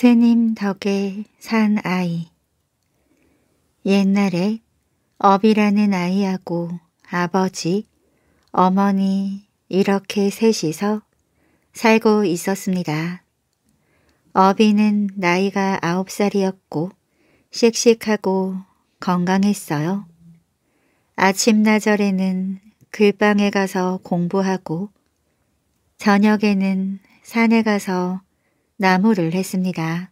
스님 덕에 산 아이 옛날에 업이라는 아이하고 아버지, 어머니 이렇게 셋이서 살고 있었습니다. 어비는 나이가 아홉 살이었고 씩씩하고 건강했어요. 아침나절에는 글방에 그 가서 공부하고 저녁에는 산에 가서 나무를 했습니다.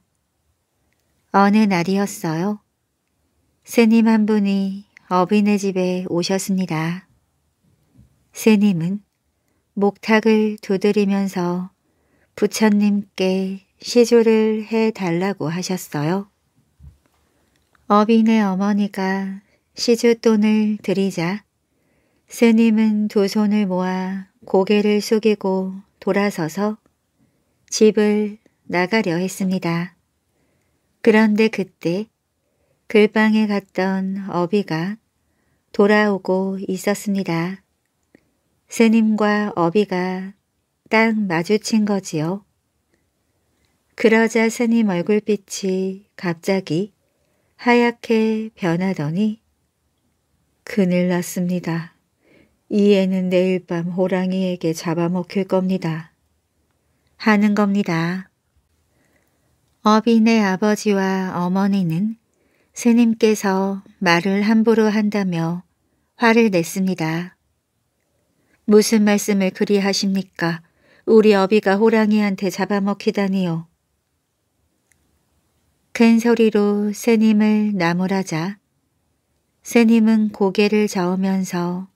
어느 날이었어요. 스님 한 분이 어빈의 집에 오셨습니다. 스님은 목탁을 두드리면서 부처님께 시조를 해달라고 하셨어요. 어빈의 어머니가 시주돈을 드리자 스님은 두 손을 모아 고개를 숙이고 돌아서서 집을 나가려 했습니다. 그런데 그때 글방에 갔던 어비가 돌아오고 있었습니다. 스님과 어비가 딱 마주친 거지요. 그러자 스님 얼굴빛이 갑자기 하얗게 변하더니 그늘 났습니다. 이 애는 내일 밤 호랑이에게 잡아먹힐 겁니다. 하는 겁니다. 어빈의 아버지와 어머니는 스님께서 말을 함부로 한다며 화를 냈습니다. 무슨 말씀을 그리 하십니까? 우리 어비가 호랑이한테 잡아먹히다니요. 큰 소리로 스님을 나무라자 스님은 고개를 저으면서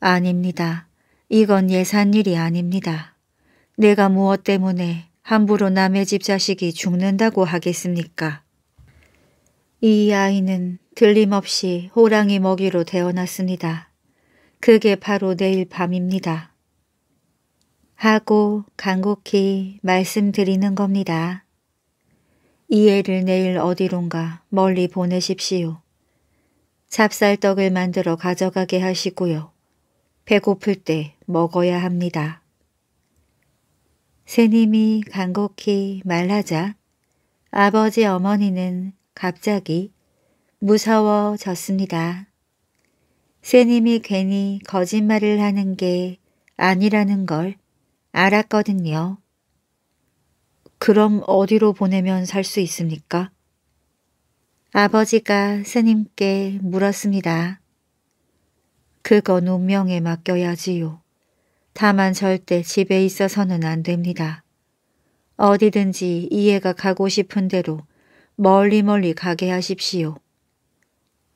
아닙니다. 이건 예산일이 아닙니다. 내가 무엇 때문에 함부로 남의 집 자식이 죽는다고 하겠습니까? 이 아이는 들림없이 호랑이 먹이로 태어났습니다. 그게 바로 내일 밤입니다. 하고 간곡히 말씀드리는 겁니다. 이 애를 내일 어디론가 멀리 보내십시오. 찹쌀떡을 만들어 가져가게 하시고요. 배고플 때 먹어야 합니다. 스님이 간곡히 말하자 아버지 어머니는 갑자기 무서워졌습니다. 스님이 괜히 거짓말을 하는 게 아니라는 걸 알았거든요. 그럼 어디로 보내면 살 수 있습니까? 아버지가 스님께 물었습니다. 그건 운명에 맡겨야지요. 다만 절대 집에 있어서는 안 됩니다. 어디든지 이해가 가고 싶은 대로 멀리 멀리 가게 하십시오.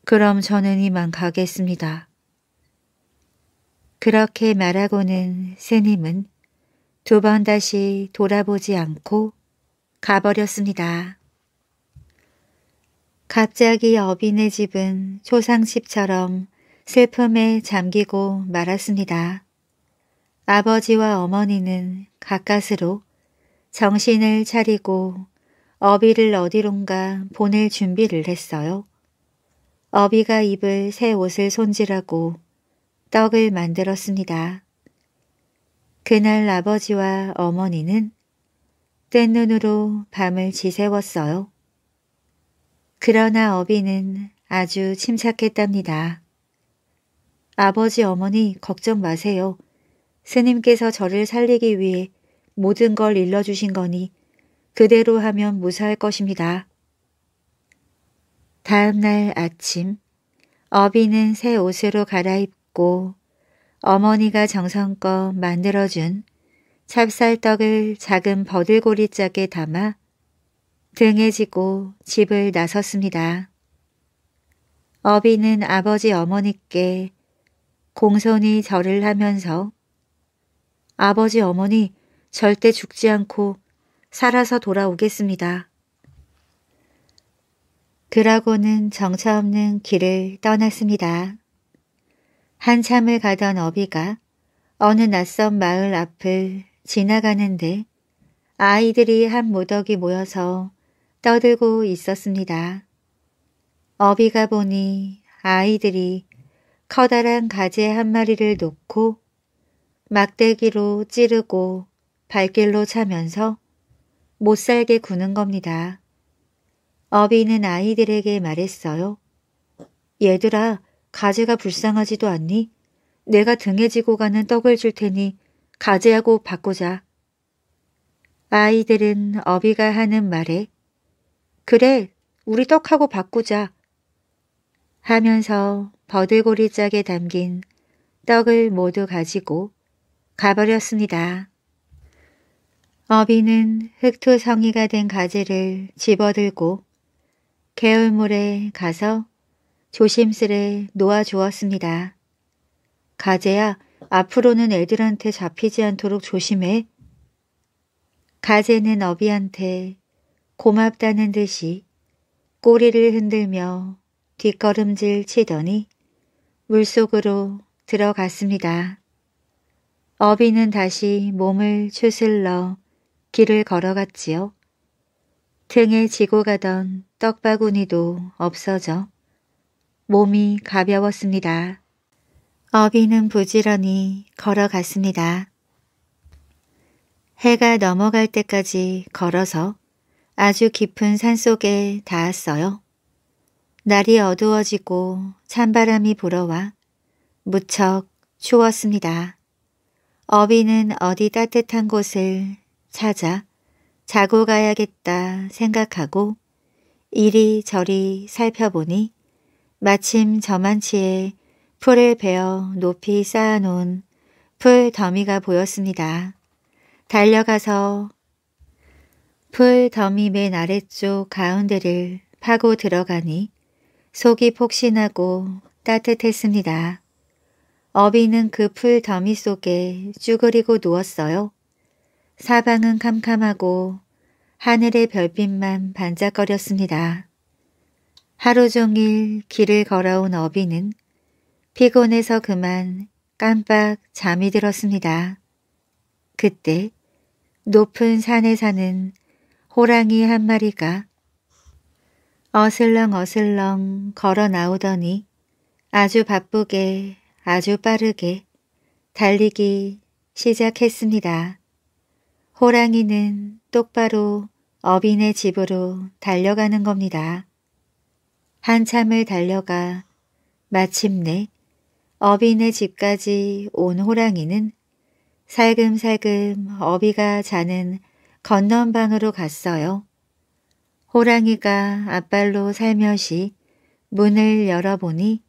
그럼 저는 이만 가겠습니다. 그렇게 말하고는 스님은 두 번 다시 돌아보지 않고 가버렸습니다. 갑자기 어빈의 집은 초상집처럼 슬픔에 잠기고 말았습니다. 아버지와 어머니는 가까스로 정신을 차리고 어비를 어디론가 보낼 준비를 했어요. 어비가 입을 새 옷을 손질하고 떡을 만들었습니다. 그날 아버지와 어머니는 뗀눈으로 밤을 지새웠어요. 그러나 어비는 아주 침착했답니다. 아버지 어머니 걱정 마세요. 스님께서 저를 살리기 위해 모든 걸 일러주신 거니 그대로 하면 무사할 것입니다. 다음 날 아침 어비는 새 옷으로 갈아입고 어머니가 정성껏 만들어준 찹쌀떡을 작은 버들고리 짝에 담아 등에 지고 집을 나섰습니다. 어비는 아버지 어머니께 공손히 절을 하면서 아버지 어머니 절대 죽지 않고 살아서 돌아오겠습니다. 그러고는 정처 없는 길을 떠났습니다. 한참을 가던 어비가 어느 낯선 마을 앞을 지나가는데 아이들이 한모더기 모여서 떠들고 있었습니다. 어비가 보니 아이들이 커다란 가재 한 마리를 놓고 막대기로 찌르고 발길로 차면서 못 살게 구는 겁니다. 어비는 아이들에게 말했어요. 얘들아, 가재가 불쌍하지도 않니? 내가 등에 지고 가는 떡을 줄 테니 가재하고 바꾸자. 아이들은 어비가 하는 말에 그래, 우리 떡하고 바꾸자 하면서 버들고리 짝에 담긴 떡을 모두 가지고 가버렸습니다. 어비는 흑투성이가 된 가지를 집어들고 개울물에 가서 조심스레 놓아주었습니다. 가재야 앞으로는 애들한테 잡히지 않도록 조심해. 가재는 어비한테 고맙다는 듯이 꼬리를 흔들며 뒷걸음질 치더니 물속으로 들어갔습니다. 어비는 다시 몸을 추슬러 길을 걸어갔지요. 등에 지고 가던 떡바구니도 없어져 몸이 가벼웠습니다. 어비는 부지런히 걸어갔습니다. 해가 넘어갈 때까지 걸어서 아주 깊은 산속에 닿았어요. 날이 어두워지고 찬바람이 불어와 무척 추웠습니다. 어비는 어디 따뜻한 곳을 찾아 자고 가야겠다 생각하고 이리저리 살펴보니 마침 저만치에 풀을 베어 높이 쌓아놓은 풀 더미가 보였습니다. 달려가서 풀 더미 맨 아래쪽 가운데를 파고 들어가니 속이 폭신하고 따뜻했습니다. 어비는 그 풀 더미 속에 쭈그리고 누웠어요. 사방은 캄캄하고 하늘의 별빛만 반짝거렸습니다. 하루 종일 길을 걸어온 어비는 피곤해서 그만 깜빡 잠이 들었습니다. 그때 높은 산에 사는 호랑이 한 마리가 어슬렁 어슬렁 걸어 나오더니 아주 바쁘게 아주 빠르게 달리기 시작했습니다. 호랑이는 똑바로 어빈의 집으로 달려가는 겁니다. 한참을 달려가 마침내 어빈의 집까지 온 호랑이는 살금살금 어비가 자는 건넌방으로 갔어요. 호랑이가 앞발로 살며시 문을 열어보니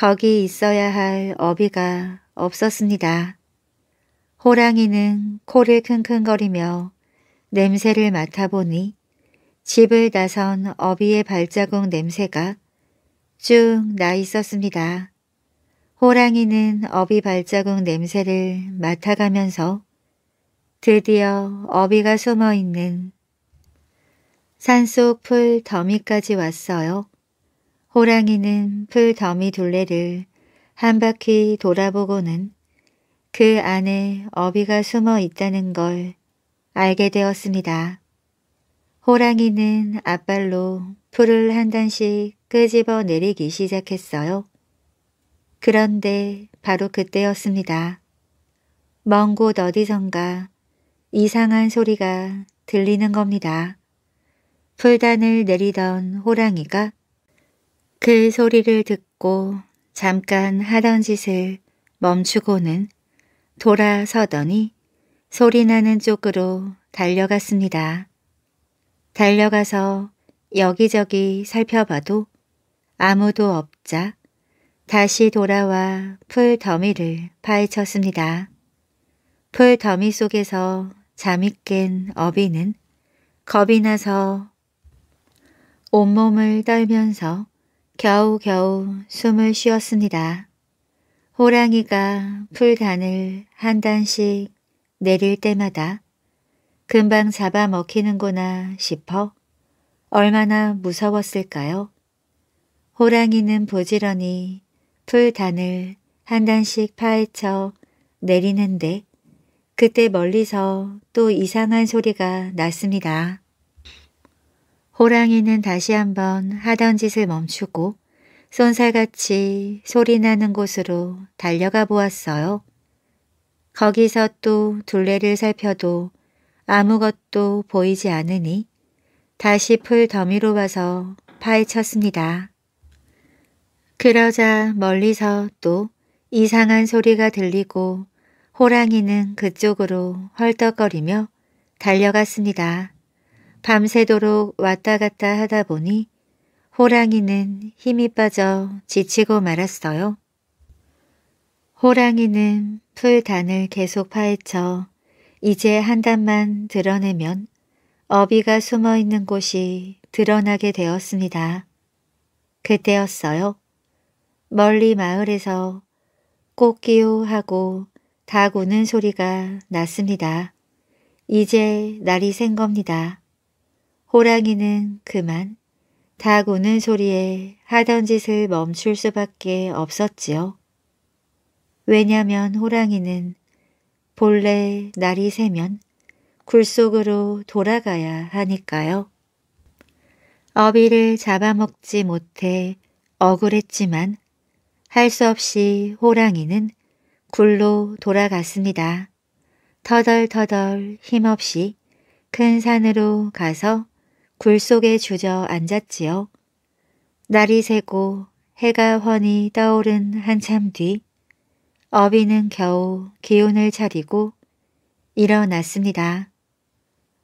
거기 있어야 할 어비가 없었습니다. 호랑이는 코를 킁킁거리며 냄새를 맡아보니 집을 나선 어비의 발자국 냄새가 쭉 나 있었습니다. 호랑이는 어비 발자국 냄새를 맡아가면서 드디어 어비가 숨어있는 산속 풀 더미까지 왔어요. 호랑이는 풀 그 더미 둘레를 한 바퀴 돌아보고는 그 안에 어비가 숨어 있다는 걸 알게 되었습니다. 호랑이는 앞발로 풀을 한 단씩 끄집어 내리기 시작했어요. 그런데 바로 그때였습니다. 먼 곳 어디선가 이상한 소리가 들리는 겁니다. 풀단을 내리던 호랑이가 그 소리를 듣고 잠깐 하던 짓을 멈추고는 돌아서더니 소리나는 쪽으로 달려갔습니다. 달려가서 여기저기 살펴봐도 아무도 없자 다시 돌아와 풀 더미를 파헤쳤습니다. 풀 더미 속에서 잠이 깬 어비는 겁이 나서 온몸을 떨면서 겨우겨우 숨을 쉬었습니다. 호랑이가 풀단을 한 단씩 내릴 때마다 금방 잡아먹히는구나 싶어 얼마나 무서웠을까요? 호랑이는 부지런히 풀단을 한 단씩 파헤쳐 내리는데 그때 멀리서 또 이상한 소리가 났습니다. 호랑이는 다시 한번 하던 짓을 멈추고 쏜살같이 소리나는 곳으로 달려가 보았어요. 거기서 또 둘레를 살펴도 아무것도 보이지 않으니 다시 풀 더미로 와서 파헤쳤습니다. 그러자 멀리서 또 이상한 소리가 들리고 호랑이는 그쪽으로 헐떡거리며 달려갔습니다. 밤새도록 왔다 갔다 하다 보니 호랑이는 힘이 빠져 지치고 말았어요. 호랑이는 풀단을 계속 파헤쳐 이제 한 단만 드러내면 어비가 숨어있는 곳이 드러나게 되었습니다. 그때였어요. 멀리 마을에서 꼬끼오 하고 닭 우는 소리가 났습니다. 이제 날이 센 겁니다. 호랑이는 그만 닭 우는 소리에 하던 짓을 멈출 수밖에 없었지요. 왜냐면 호랑이는 본래 날이 새면 굴속으로 돌아가야 하니까요. 어비를 잡아먹지 못해 억울했지만 할 수 없이 호랑이는 굴로 돌아갔습니다. 터덜터덜 힘없이 큰 산으로 가서 굴 속에 주저앉았지요. 날이 새고 해가 훤히 떠오른 한참 뒤 어비는 겨우 기운을 차리고 일어났습니다.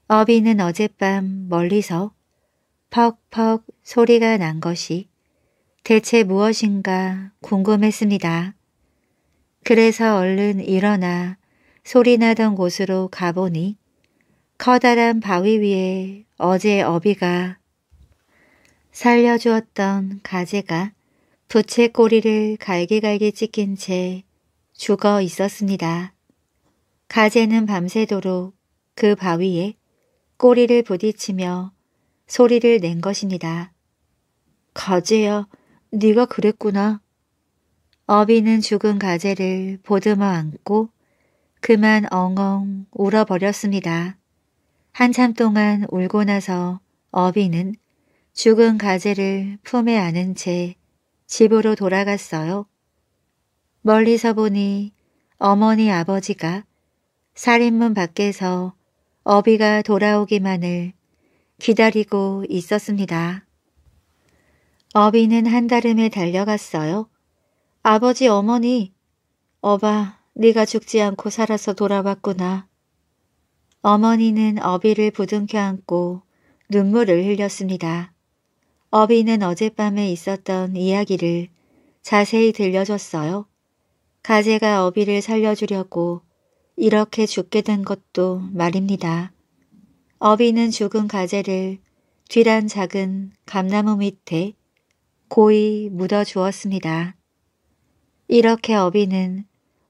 어비는 어젯밤 멀리서 퍽퍽 소리가 난 것이 대체 무엇인가 궁금했습니다. 그래서 얼른 일어나 소리 나던 곳으로 가보니 커다란 바위 위에 어제 어비가 살려주었던 가재가 부채 꼬리를 갈기갈기 찢긴 채 죽어 있었습니다. 가재는 밤새도록 그 바위에 꼬리를 부딪히며 소리를 낸 것입니다. 가재야, 네가 그랬구나. 어비는 죽은 가재를 보듬어 안고 그만 엉엉 울어버렸습니다. 한참 동안 울고 나서 어비는 죽은 가재를 품에 안은 채 집으로 돌아갔어요. 멀리서 보니 어머니 아버지가 살인문 밖에서 어비가 돌아오기만을 기다리고 있었습니다. 어비는 한달음에 달려갔어요. 아버지 어머니, 어바 네가 죽지 않고 살아서 돌아왔구나. 어머니는 어비를 부둥켜 안고 눈물을 흘렸습니다. 어비는 어젯밤에 있었던 이야기를 자세히 들려줬어요. 가재가 어비를 살려주려고 이렇게 죽게 된 것도 말입니다. 어비는 죽은 가재를 뒤란 작은 감나무 밑에 고이 묻어주었습니다. 이렇게 어비는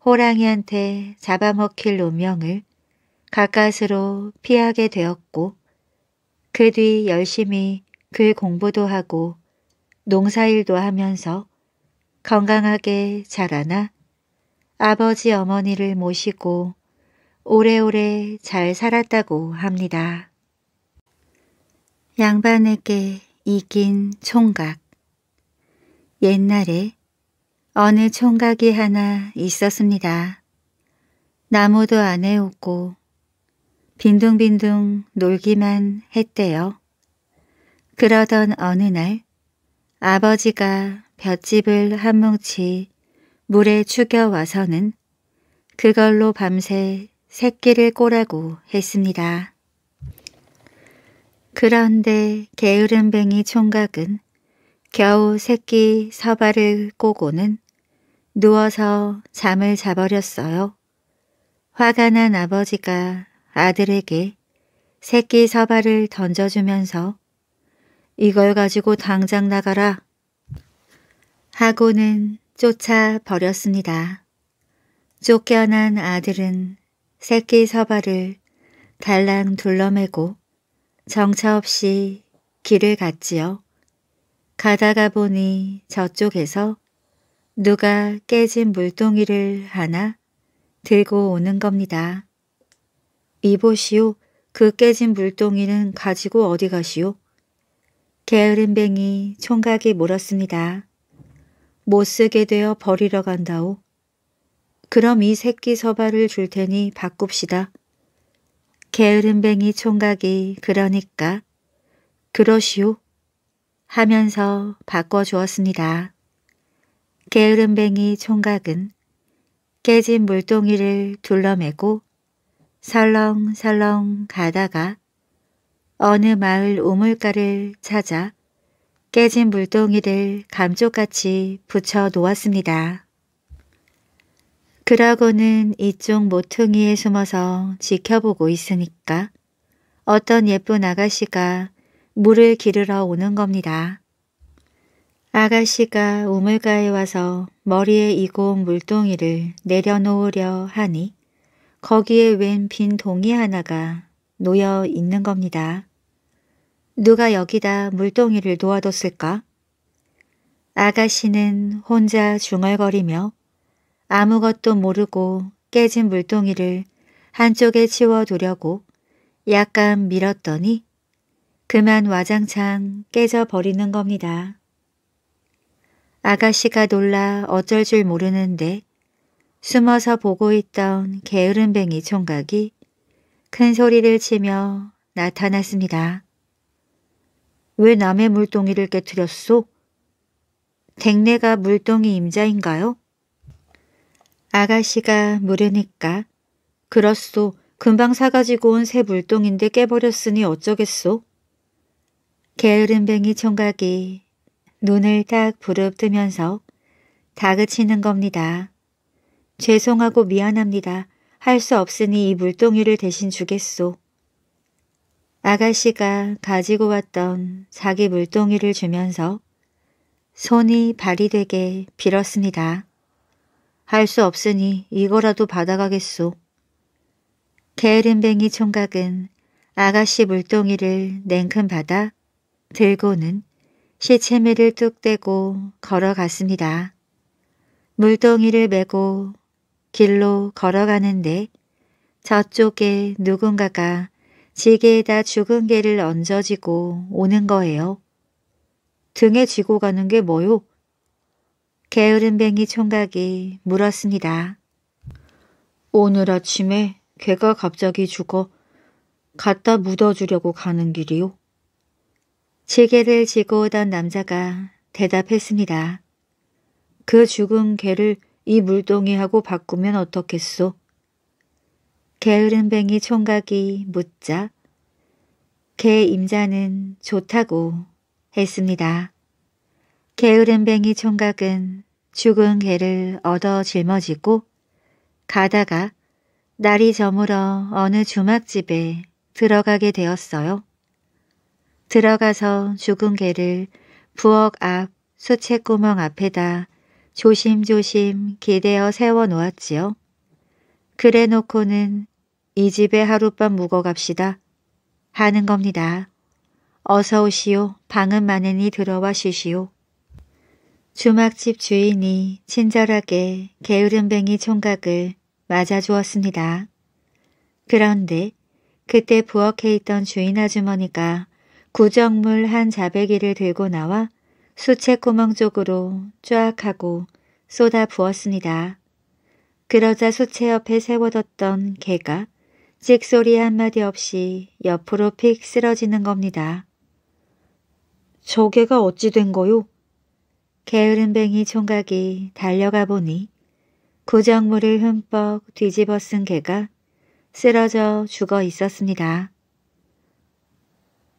호랑이한테 잡아먹힐 운명을 가까스로 피하게 되었고 그 뒤 열심히 글 공부도 하고 농사일도 하면서 건강하게 자라나 아버지 어머니를 모시고 오래오래 잘 살았다고 합니다. 양반에게 이긴 총각 옛날에 어느 총각이 하나 있었습니다. 나무도 안 해오고 빈둥빈둥 놀기만 했대요. 그러던 어느 날 아버지가 볏짚을 한 뭉치 물에 죽여와서는 그걸로 밤새 새끼를 꼬라고 했습니다. 그런데 게으름뱅이 총각은 겨우 새끼 서발을 꼬고는 누워서 잠을 자버렸어요. 화가 난 아버지가 아들에게 새끼 서발을 던져주면서 이걸 가지고 당장 나가라 하고는 쫓아 버렸습니다. 쫓겨난 아들은 새끼 서발을 달랑 둘러매고 정차 없이 길을 갔지요. 가다가 보니 저쪽에서 누가 깨진 물동이를 하나 들고 오는 겁니다. 이보시오. 그 깨진 물동이는 가지고 어디 가시오? 게으른 뱅이 총각이 물었습니다. 못쓰게 되어 버리러 간다오. 그럼 이 새끼 서발을 줄 테니 바꿉시다. 게으른 뱅이 총각이 그러니까 그러시오 하면서 바꿔주었습니다. 게으른 뱅이 총각은 깨진 물동이를 둘러매고 설렁설렁 가다가 어느 마을 우물가를 찾아 깨진 물동이를 감쪽같이 붙여 놓았습니다. 그러고는 이쪽 모퉁이에 숨어서 지켜보고 있으니까 어떤 예쁜 아가씨가 물을 기르러 오는 겁니다. 아가씨가 우물가에 와서 머리에 이고 물동이를 내려놓으려 하니 거기에 웬 빈 동이 하나가 놓여 있는 겁니다. 누가 여기다 물동이를 놓아뒀을까? 아가씨는 혼자 중얼거리며 아무것도 모르고 깨진 물동이를 한쪽에 치워두려고 약간 밀었더니 그만 와장창 깨져버리는 겁니다. 아가씨가 놀라 어쩔 줄 모르는데 숨어서 보고 있던 게으름뱅이 총각이 큰 소리를 치며 나타났습니다. 왜 남의 물동이를 깨뜨렸소? 댕내가 물동이 임자인가요? 아가씨가 물으니까 그렇소. 금방 사가지고 온 새 물동인데 깨버렸으니 어쩌겠소? 게으름뱅이 총각이 눈을 딱 부릅뜨면서 다그치는 겁니다. 죄송하고 미안합니다. 할 수 없으니 이 물동이를 대신 주겠소. 아가씨가 가지고 왔던 자기 물동이를 주면서 손이 발이 되게 빌었습니다. 할 수 없으니 이거라도 받아가겠소. 게으름뱅이 총각은 아가씨 물동이를 냉큼 받아 들고는 시체미를 뚝 떼고 걸어갔습니다. 물동이를 메고 길로 걸어가는데 저쪽에 누군가가 지게에다 죽은 개를 얹어지고 오는 거예요. 등에 지고 가는 게 뭐요? 게으름뱅이 총각이 물었습니다. 오늘 아침에 개가 갑자기 죽어 갖다 묻어주려고 가는 길이요. 지게를 지고 오던 남자가 대답했습니다. 그 죽은 개를 이 물동이하고 바꾸면 어떻겠소? 게으름뱅이 총각이 묻자 개 임자는 좋다고 했습니다. 게으름뱅이 총각은 죽은 개를 얻어 짊어지고 가다가 날이 저물어 어느 주막집에 들어가게 되었어요. 들어가서 죽은 개를 부엌 앞 수채구멍 앞에다 조심조심 기대어 세워놓았지요. 그래 놓고는 이 집에 하룻밤 묵어갑시다 하는 겁니다. 어서 오시오. 방은 많으니 들어와 쉬시오. 주막집 주인이 친절하게 게으름뱅이 총각을 맞아주었습니다. 그런데 그때 부엌에 있던 주인 아주머니가 구정물 한 자배기를 들고 나와 수채 구멍 쪽으로 쫙 하고 쏟아 부었습니다. 그러자 수채 옆에 세워뒀던 개가 찍소리 한마디 없이 옆으로 픽 쓰러지는 겁니다. 저 개가 어찌 된 거요? 게으름뱅이 총각이 달려가 보니 구정물을 흠뻑 뒤집어 쓴 개가 쓰러져 죽어 있었습니다.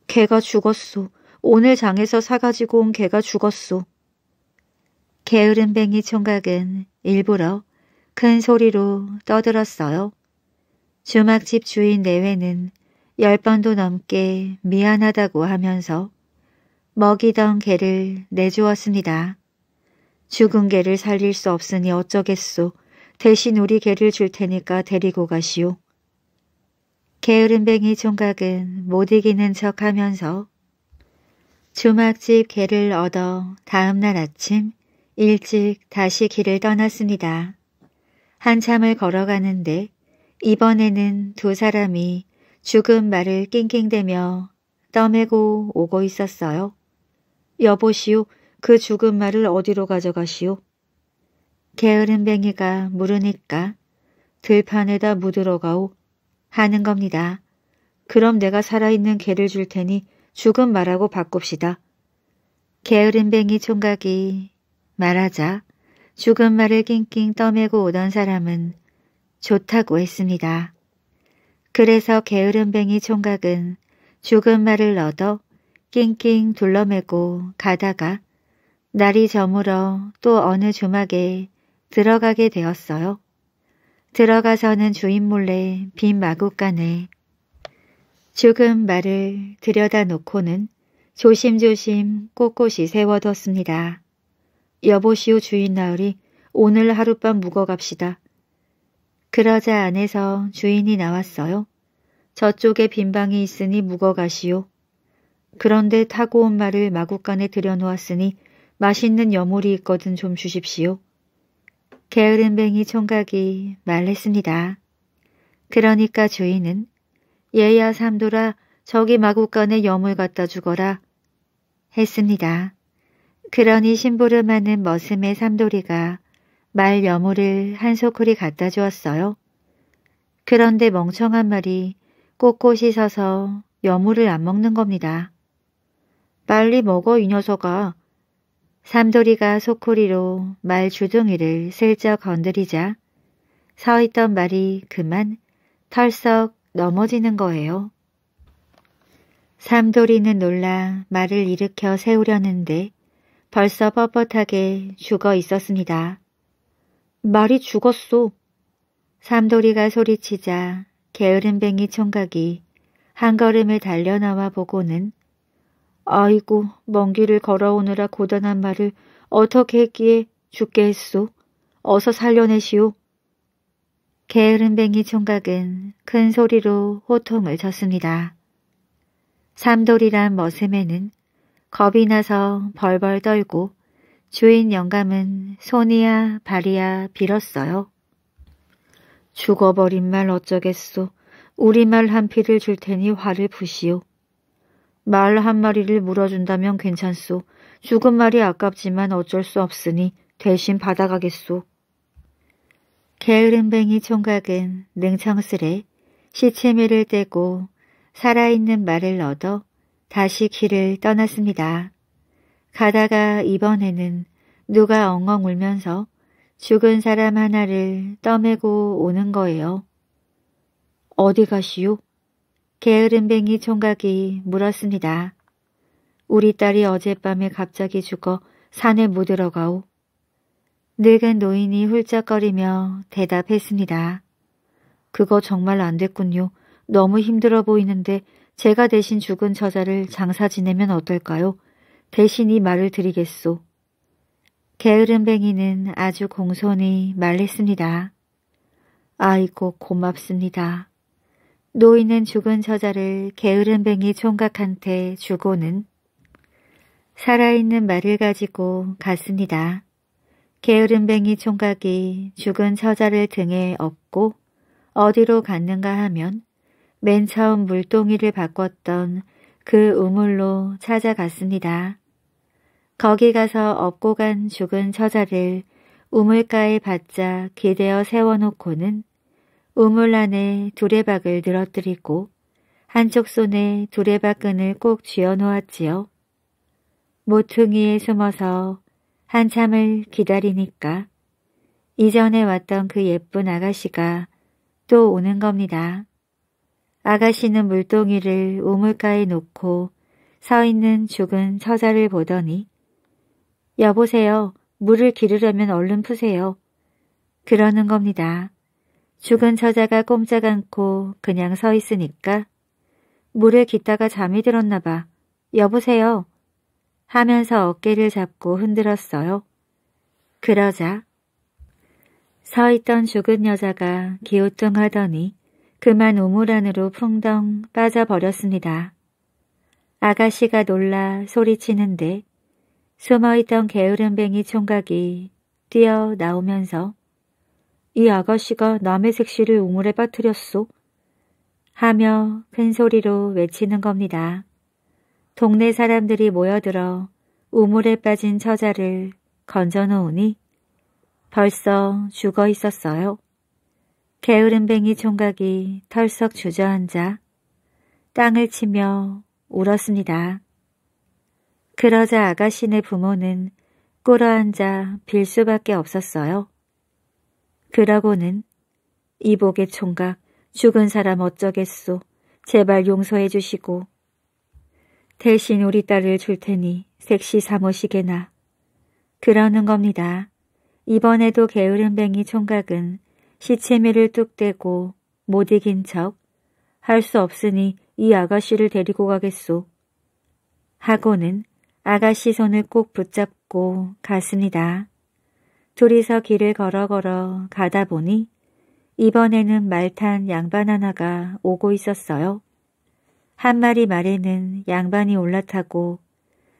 개가 죽었소. 오늘 장에서 사가지고 온 개가 죽었소. 게으름뱅이 총각은 일부러 큰 소리로 떠들었어요. 주막집 주인 내외는 열 번도 넘게 미안하다고 하면서 먹이던 개를 내주었습니다. 죽은 개를 살릴 수 없으니 어쩌겠소. 대신 우리 개를 줄 테니까 데리고 가시오. 게으름뱅이 총각은 못 이기는 척하면서 조막집 개를 얻어 다음날 아침 일찍 다시 길을 떠났습니다. 한참을 걸어가는데 이번에는 두 사람이 죽은 말을 낑낑대며 떠매고 오고 있었어요. 여보시오, 그 죽은 말을 어디로 가져가시오? 게으름뱅이가 물으니까 들판에다 묻으러 가오 하는 겁니다. 그럼 내가 살아있는 개를 줄 테니 죽은 말하고 바꿉시다. 게으름뱅이 총각이 말하자 죽은 말을 낑낑 떠매고 오던 사람은 좋다고 했습니다. 그래서 게으름뱅이 총각은 죽은 말을 얻어 낑낑 둘러매고 가다가 날이 저물어 또 어느 주막에 들어가게 되었어요. 들어가서는 주인 몰래 빈 마구간에 조금 말을 들여다 놓고는 조심조심 꼿꼿이 세워뒀습니다. 여보시오 주인 나으리 오늘 하룻밤 묵어갑시다. 그러자 안에서 주인이 나왔어요. 저쪽에 빈 방이 있으니 묵어가시오. 그런데 타고 온 말을 마구간에 들여놓았으니 맛있는 여물이 있거든 좀 주십시오. 게으른 뱅이 총각이 말했습니다. 그러니까 주인은 예야 삼도라 저기 마구간에 염을 갖다 주거라 했습니다. 그러니 심부름하는 머슴의 삼돌이가 말 여물을 한 소쿠리 갖다 주었어요. 그런데 멍청한 말이 꼿꼿이 서서 여물을 안 먹는 겁니다. 빨리 먹어 이 녀석아. 삼돌이가 소쿠리로 말 주둥이를 슬쩍 건드리자 서 있던 말이 그만 털썩 넘어지는 거예요. 삼돌이는 놀라 말을 일으켜 세우려는데 벌써 뻣뻣하게 죽어 있었습니다. 말이 죽었소. 삼돌이가 소리치자 게으름뱅이 총각이 한 걸음을 달려나와 보고는 아이고 먼 길을 걸어오느라 고단한 말을 어떻게 했기에 죽게 했소. 어서 살려내시오. 게으름뱅이 총각은 큰 소리로 호통을 쳤습니다. 삼돌이란 머슴에는 겁이 나서 벌벌 떨고 주인 영감은 손이야 발이야 빌었어요. 죽어버린 말 어쩌겠소. 우리말 한 피를 줄 테니 화를 부시오말 한 마리를 물어준다면 괜찮소. 죽은 말이 아깝지만 어쩔 수 없으니 대신 받아가겠소. 게으름뱅이 총각은 능청스레 시체미를 떼고 살아있는 말을 얻어 다시 길을 떠났습니다. 가다가 이번에는 누가 엉엉 울면서 죽은 사람 하나를 떠매고 오는 거예요. 어디 가시오? 게으름뱅이 총각이 물었습니다. 우리 딸이 어젯밤에 갑자기 죽어 산에 못 들어가오. 늙은 노인이 훌쩍거리며 대답했습니다. 그거 정말 안 됐군요. 너무 힘들어 보이는데 제가 대신 죽은 저자를 장사 지내면 어떨까요? 대신 이 말을 드리겠소. 게으름뱅이는 아주 공손히 말했습니다. 아이고 고맙습니다. 노인은 죽은 저자를 게으름뱅이 총각한테 주고는 살아있는 말을 가지고 갔습니다. 게으름뱅이 총각이 죽은 처자를 등에 업고 어디로 갔는가 하면 맨 처음 물동이를 바꿨던 그 우물로 찾아갔습니다. 거기 가서 업고 간 죽은 처자를 우물가에 받자 기대어 세워놓고는 우물 안에 두레박을 늘어뜨리고 한쪽 손에 두레박 끈을 꼭 쥐어 놓았지요. 모퉁이에 숨어서 한참을 기다리니까 이전에 왔던 그 예쁜 아가씨가 또 오는 겁니다. 아가씨는 물동이를 우물가에 놓고 서 있는 죽은 처자를 보더니 여보세요. 물을 기르려면 얼른 푸세요. 그러는 겁니다. 죽은 처자가 꼼짝 않고 그냥 서 있으니까 물을 기다가 잠이 들었나 봐. 여보세요. 하면서 어깨를 잡고 흔들었어요. 그러자 서 있던 죽은 여자가 기우뚱하더니 그만 우물 안으로 풍덩 빠져버렸습니다. 아가씨가 놀라 소리치는데 숨어있던 게으름뱅이 총각이 뛰어 나오면서 이 아가씨가 남의 색시를 우물에 빠뜨렸소 하며 큰 소리로 외치는 겁니다. 동네 사람들이 모여들어 우물에 빠진 처자를 건져놓으니 벌써 죽어 있었어요. 게으름뱅이 총각이 털썩 주저앉아 땅을 치며 울었습니다. 그러자 아가씨네 부모는 꿇어앉아 빌 수밖에 없었어요. 그러고는 이복의 총각 죽은 사람 어쩌겠소 제발 용서해 주시고 대신 우리 딸을 줄 테니 색시 사모시게나. 그러는 겁니다. 이번에도 게으름뱅이 총각은 시체미를 뚝 떼고 못 이긴 척할 수 없으니 이 아가씨를 데리고 가겠소. 하고는 아가씨 손을 꼭 붙잡고 갔습니다. 둘이서 길을 걸어 걸어 가다 보니 이번에는 말탄 양반 하나가 오고 있었어요. 한 마리 말에는 양반이 올라타고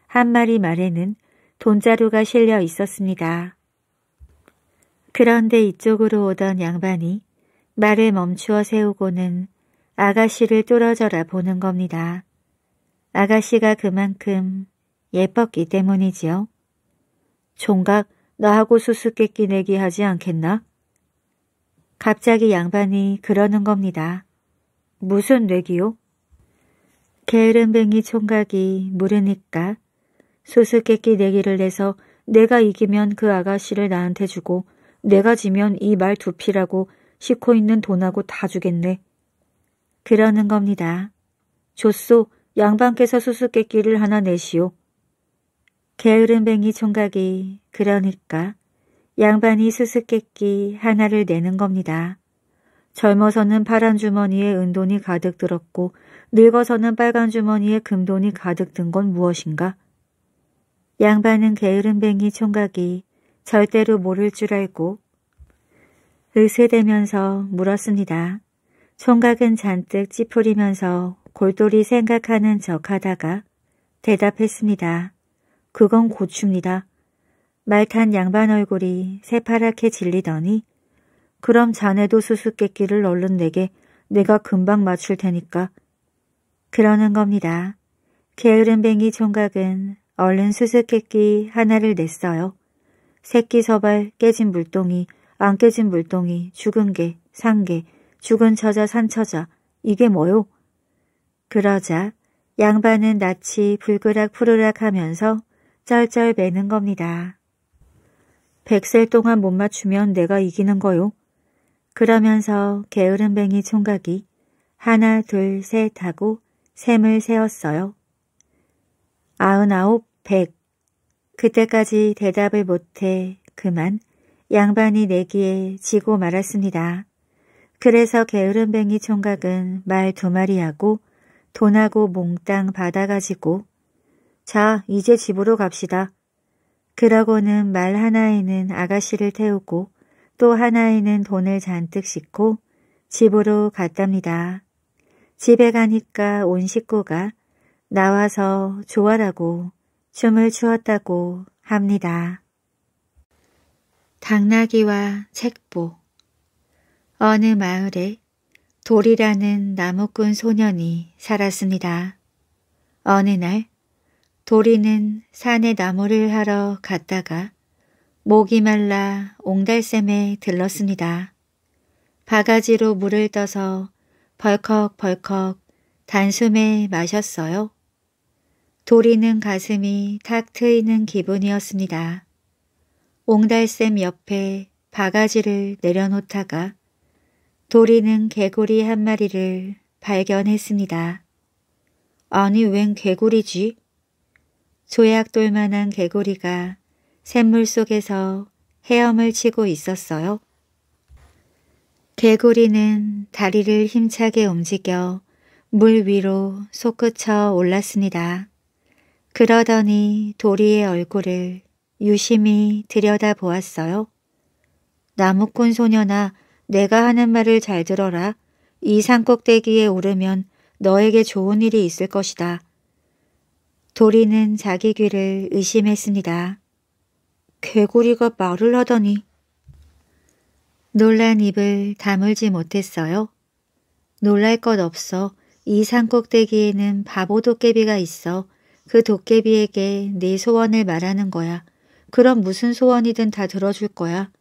한 마리 말에는 돈자루가 실려 있었습니다. 그런데 이쪽으로 오던 양반이 말을 멈추어 세우고는 아가씨를 뚫어져라 보는 겁니다. 아가씨가 그만큼 예뻤기 때문이지요. 종각 너하고 수수께끼 내기 하지 않겠나? 갑자기 양반이 그러는 겁니다. 무슨 내기요? 게으름뱅이 총각이 물으니까 소수께끼 내기를 내서 내가 이기면 그 아가씨를 나한테 주고 내가 지면 이 말 두피라고 싣고 있는 돈하고 다 주겠네. 그러는 겁니다. 조소 양반께서 수수께끼를 하나 내시오. 게으름뱅이 총각이 그러니까 양반이 수수께끼 하나를 내는 겁니다. 젊어서는 파란 주머니에 은돈이 가득 들었고 늙어서는 빨간 주머니에 금돈이 가득 든 건 무엇인가? 양반은 게으름뱅이 총각이 절대로 모를 줄 알고 의세대면서 물었습니다. 총각은 잔뜩 찌푸리면서 골똘히 생각하는 척하다가 대답했습니다. 그건 고추입니다. 말탄 양반 얼굴이 새파랗게 질리더니 그럼 자네도 수수께끼를 얼른 내게 내가 금방 맞출 테니까 그러는 겁니다. 게으름뱅이 총각은 얼른 수수께끼 하나를 냈어요. 새끼 서발 깨진 물동이 안 깨진 물동이 죽은 게산게 죽은 처자 산 처자 이게 뭐요? 그러자 양반은 낯이 불그락 푸르락 하면서 쩔쩔 매는 겁니다. 백셀 동안 못 맞추면 내가 이기는 거요. 그러면서 게으름뱅이 총각이 하나 둘 셋 하고 샘을 세었어요. 아흔아홉 백 그때까지 대답을 못해 그만 양반이 내기에 지고 말았습니다. 그래서 게으름뱅이 총각은 말 두 마리 하고 돈하고 몽땅 받아가지고 자 이제 집으로 갑시다. 그러고는 말 하나에는 아가씨를 태우고 또 하나에는 돈을 잔뜩 싣고 집으로 갔답니다. 집에 가니까 온 식구가 나와서 좋아라고 춤을 추었다고 합니다. 당나귀와 책보 어느 마을에 돌이라는 나무꾼 소년이 살았습니다. 어느 날돌이는 산에 나무를 하러 갔다가 목이 말라 옹달샘에 들렀습니다. 바가지로 물을 떠서 벌컥벌컥 단숨에 마셨어요. 도리는 가슴이 탁 트이는 기분이었습니다. 옹달샘 옆에 바가지를 내려놓다가 도리는 개구리 한 마리를 발견했습니다. 아니 웬 개구리지? 조약돌만한 개구리가 샘물 속에서 헤엄을 치고 있었어요. 개구리는 다리를 힘차게 움직여 물 위로 솟구쳐 올랐습니다. 그러더니 도리의 얼굴을 유심히 들여다보았어요. 나무꾼 소녀나 내가 하는 말을 잘 들어라. 이 산꼭대기에 오르면 너에게 좋은 일이 있을 것이다. 도리는 자기 귀를 의심했습니다. 개구리가 말을 하더니 놀란 입을 다물지 못했어요. 놀랄 것 없어 이 산꼭대기에는 바보 도깨비가 있어 그 도깨비에게 네 소원을 말하는 거야. 그럼 무슨 소원이든 다 들어줄 거야.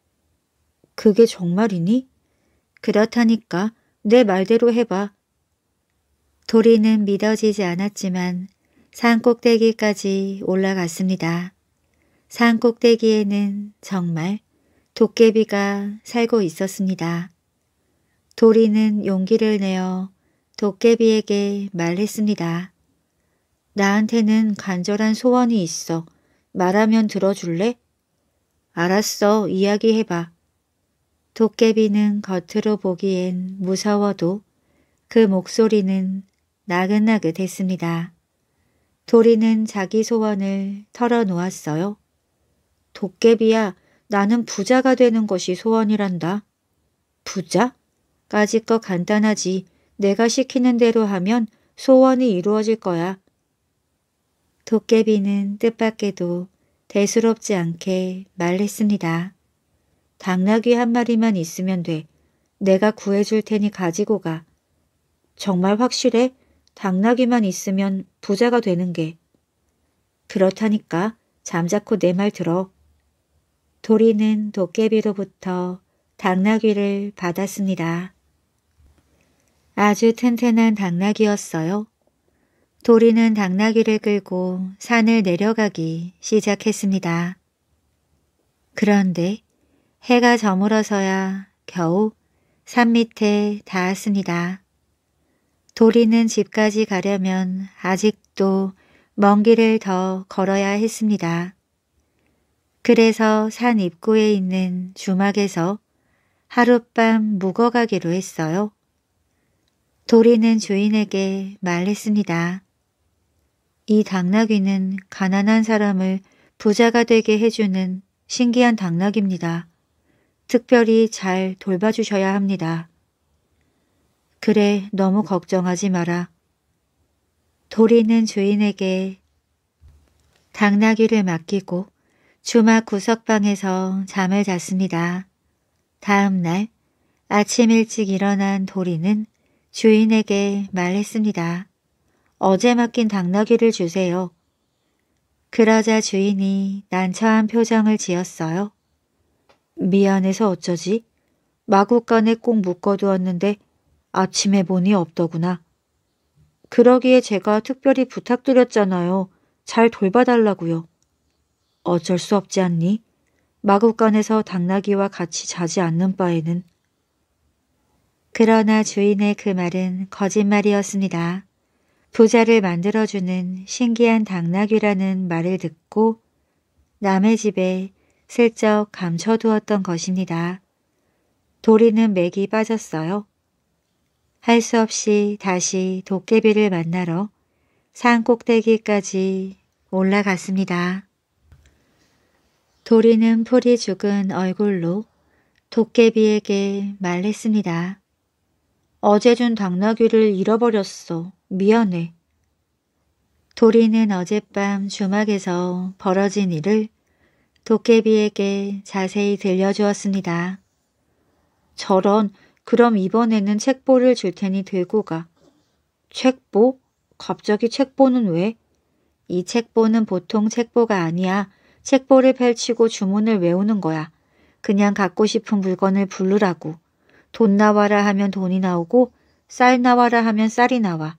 그게 정말이니? 그렇다니까 내 말대로 해봐. 도리는 믿어지지 않았지만 산꼭대기까지 올라갔습니다. 산꼭대기에는 정말 도깨비가 살고 있었습니다. 도리는 용기를 내어 도깨비에게 말했습니다. 나한테는 간절한 소원이 있어. 말하면 들어줄래? 알았어. 이야기해봐. 도깨비는 겉으로 보기엔 무서워도 그 목소리는 나긋나긋했습니다. 도리는 자기 소원을 털어놓았어요. 도깨비야, 나는 부자가 되는 것이 소원이란다. 부자? 까짓거 간단하지. 내가 시키는 대로 하면 소원이 이루어질 거야. 도깨비는 뜻밖에도 대수롭지 않게 말했습니다. 당나귀 한 마리만 있으면 돼. 내가 구해줄 테니 가지고 가. 정말 확실해? 당나귀만 있으면 부자가 되는 게. 그렇다니까 잠자코 내 말 들어. 도리는 도깨비로부터 당나귀를 받았습니다. 아주 튼튼한 당나귀였어요. 도리는 당나귀를 끌고 산을 내려가기 시작했습니다. 그런데 해가 저물어서야 겨우 산 밑에 닿았습니다. 도리는 집까지 가려면 아직도 먼 길을 더 걸어야 했습니다. 그래서 산 입구에 있는 주막에서 하룻밤 묵어가기로 했어요. 도리는 주인에게 말했습니다. 이 당나귀는 가난한 사람을 부자가 되게 해주는 신기한 당나귀입니다. 특별히 잘 돌봐주셔야 합니다. 그래, 너무 걱정하지 마라. 도리는 주인에게 당나귀를 맡기고 주막 구석방에서 잠을 잤습니다. 다음 날 아침 일찍 일어난 도리는 주인에게 말했습니다. 어제 맡긴 당나귀를 주세요. 그러자 주인이 난처한 표정을 지었어요. 미안해서 어쩌지? 마구간에 꼭 묶어두었는데 아침에 보니 없더구나. 그러기에 제가 특별히 부탁드렸잖아요. 잘 돌봐달라고요. 어쩔 수 없지 않니? 마국간에서 당나귀와 같이 자지 않는 바에는. 그러나 주인의 그 말은 거짓말이었습니다. 부자를 만들어주는 신기한 당나귀라는 말을 듣고 남의 집에 슬쩍 감춰두었던 것입니다. 도리는 맥이 빠졌어요. 할 수 없이 다시 도깨비를 만나러 산 꼭대기까지 올라갔습니다. 도리는 풀이 죽은 얼굴로 도깨비에게 말했습니다. 어제 준 당나귀를 잃어버렸어. 미안해. 도리는 어젯밤 주막에서 벌어진 일을 도깨비에게 자세히 들려주었습니다. 저런, 그럼 이번에는 책보를 줄 테니 들고 가. 책보? 갑자기 책보는 왜? 이 책보는 보통 책보가 아니야. 책보를 펼치고 주문을 외우는 거야. 그냥 갖고 싶은 물건을 부르라고. 돈 나와라 하면 돈이 나오고 쌀 나와라 하면 쌀이 나와.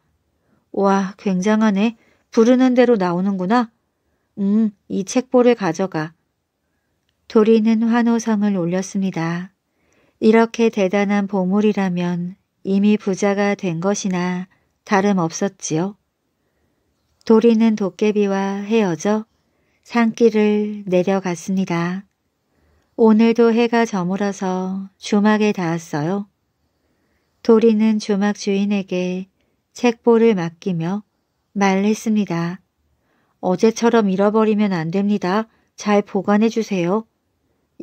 와, 굉장하네. 부르는 대로 나오는구나. 응, 이책보를 가져가. 도리는 환호성을 올렸습니다. 이렇게 대단한 보물이라면 이미 부자가 된 것이나 다름없었지요. 도리는 도깨비와 헤어져 산길을 내려갔습니다. 오늘도 해가 저물어서 주막에 닿았어요. 도리는 주막 주인에게 책보를 맡기며 말했습니다. 어제처럼 잃어버리면 안 됩니다. 잘 보관해 주세요.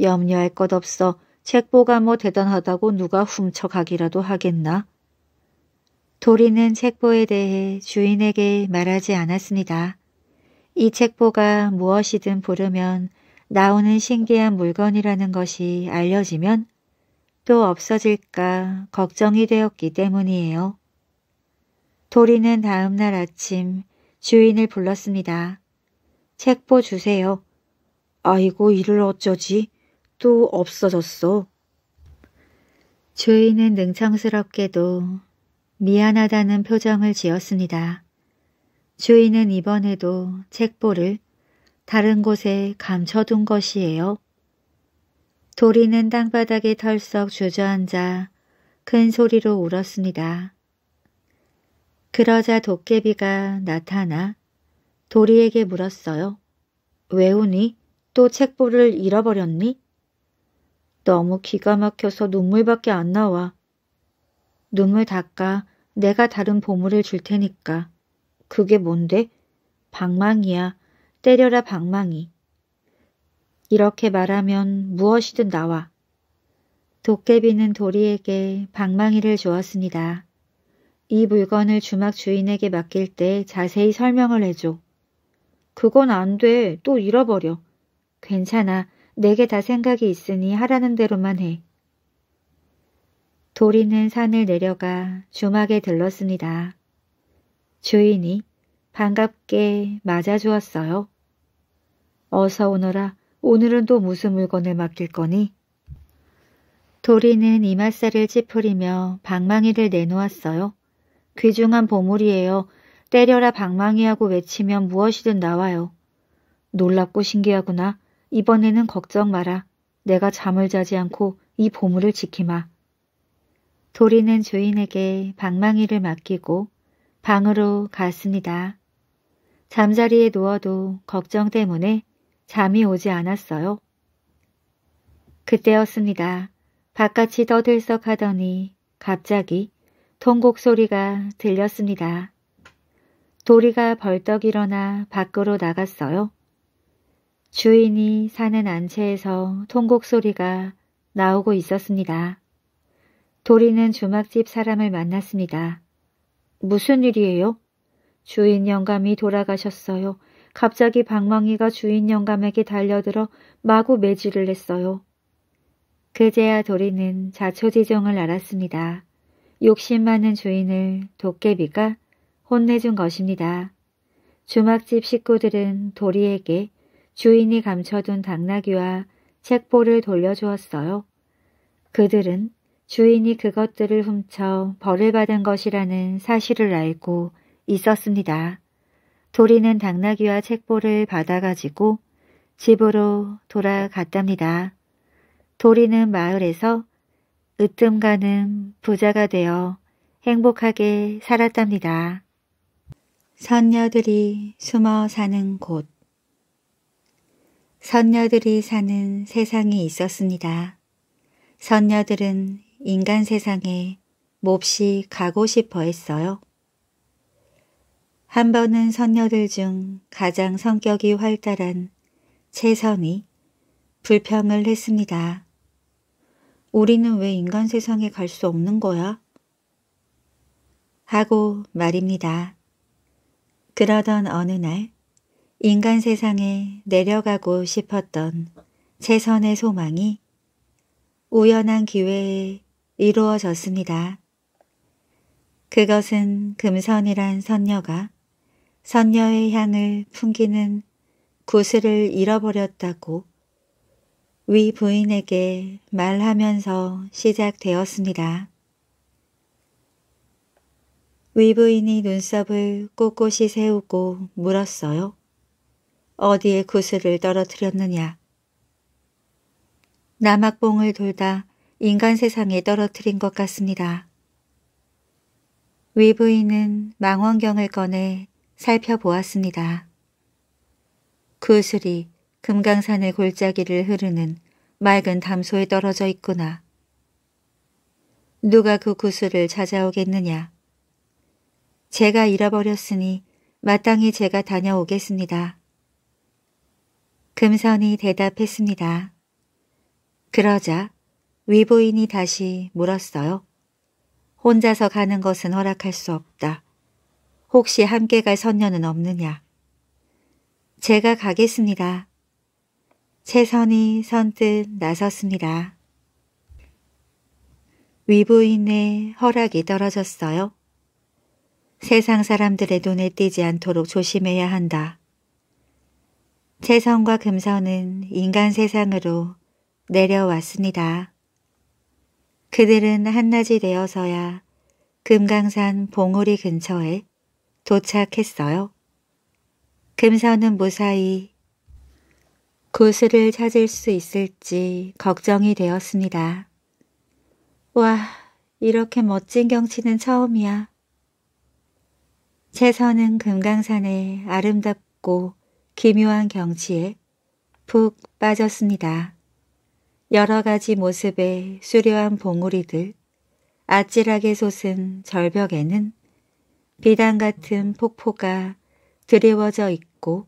염려할 것 없어 책보가 뭐 대단하다고 누가 훔쳐가기라도 하겠나? 도리는 책보에 대해 주인에게 말하지 않았습니다. 이 책보가 무엇이든 부르면 나오는 신기한 물건이라는 것이 알려지면 또 없어질까 걱정이 되었기 때문이에요. 도리는 다음날 아침 주인을 불렀습니다. 책보 주세요. 아이고 이를 어쩌지? 또 없어졌어. 주인은 능청스럽게도 미안하다는 표정을 지었습니다. 주인은 이번에도 책보를 다른 곳에 감춰둔 것이에요. 도리는 땅바닥에 털썩 주저앉아 큰 소리로 울었습니다. 그러자 도깨비가 나타나 도리에게 물었어요. 왜 우니? 또 책보를 잃어버렸니? 너무 기가 막혀서 눈물밖에 안 나와. 눈물 닦아 내가 다른 보물을 줄 테니까. 그게 뭔데? 방망이야. 때려라 방망이. 이렇게 말하면 무엇이든 나와. 도깨비는 도리에게 방망이를 주었습니다. 이 물건을 주막 주인에게 맡길 때 자세히 설명을 해줘. 그건 안 돼. 또 잃어버려. 괜찮아. 내게 다 생각이 있으니 하라는 대로만 해. 도리는 산을 내려가 주막에 들렀습니다. 주인이 반갑게 맞아주었어요. 어서 오너라. 오늘은 또 무슨 물건을 맡길 거니? 도리는 이마살을 찌푸리며 방망이를 내놓았어요. 귀중한 보물이에요. 때려라 방망이하고 외치면 무엇이든 나와요. 놀랍고 신기하구나. 이번에는 걱정 마라. 내가 잠을 자지 않고 이 보물을 지키마. 도리는 주인에게 방망이를 맡기고 방으로 갔습니다. 잠자리에 누워도 걱정 때문에 잠이 오지 않았어요. 그때였습니다. 바깥이 떠들썩하더니 갑자기 통곡 소리가 들렸습니다. 도리가 벌떡 일어나 밖으로 나갔어요. 주인이 사는 안채에서 통곡 소리가 나오고 있었습니다. 도리는 주막집 사람을 만났습니다. 무슨 일이에요? 주인 영감이 돌아가셨어요. 갑자기 방망이가 주인 영감에게 달려들어 마구 매질을 했어요. 그제야 도리는 자초지종을 알았습니다. 욕심 많은 주인을 도깨비가 혼내준 것입니다. 주막집 식구들은 도리에게 주인이 감춰둔 당나귀와 책보를 돌려주었어요. 그들은 주인이 그것들을 훔쳐 벌을 받은 것이라는 사실을 알고 있었습니다. 도리는 당나귀와 책보를 받아가지고 집으로 돌아갔답니다. 도리는 마을에서 으뜸 가는 부자가 되어 행복하게 살았답니다. 선녀들이 숨어 사는 곳 선녀들이 사는 세상이 있었습니다. 선녀들은 인간 세상에 몹시 가고 싶어 했어요. 한 번은 선녀들 중 가장 성격이 활달한 최선이 불평을 했습니다. 우리는 왜 인간 세상에 갈 수 없는 거야? 하고 말입니다. 그러던 어느 날 인간 세상에 내려가고 싶었던 최선의 소망이 우연한 기회에 이루어졌습니다. 그것은 금선이란 선녀가 선녀의 향을 풍기는 구슬을 잃어버렸다고 위 부인에게 말하면서 시작되었습니다. 위 부인이 눈썹을 꼿꼿이 세우고 물었어요. 어디에 구슬을 떨어뜨렸느냐. 남학봉을 돌다 인간 세상에 떨어뜨린 것 같습니다. 위부인은 망원경을 꺼내 살펴보았습니다. 구슬이 금강산의 골짜기를 흐르는 맑은 담소에 떨어져 있구나. 누가 그 구슬을 찾아오겠느냐. 제가 잃어버렸으니 마땅히 제가 다녀오겠습니다. 금선이 대답했습니다. 그러자 위부인이 다시 물었어요. 혼자서 가는 것은 허락할 수 없다. 혹시 함께 갈 선녀는 없느냐? 제가 가겠습니다. 최선이 선뜻 나섰습니다. 위부인의 허락이 떨어졌어요. 세상 사람들의 눈에 띄지 않도록 조심해야 한다. 최선과 금선은 인간 세상으로 내려왔습니다. 그들은 한낮이 되어서야 금강산 봉우리 근처에 도착했어요. 금선은 무사히 구슬을 찾을 수 있을지 걱정이 되었습니다. 와, 이렇게 멋진 경치는 처음이야. 채선은 금강산의 아름답고 기묘한 경치에 푹 빠졌습니다. 여러 가지 모습의 수려한 봉우리들, 아찔하게 솟은 절벽에는 비단 같은 폭포가 드리워져 있고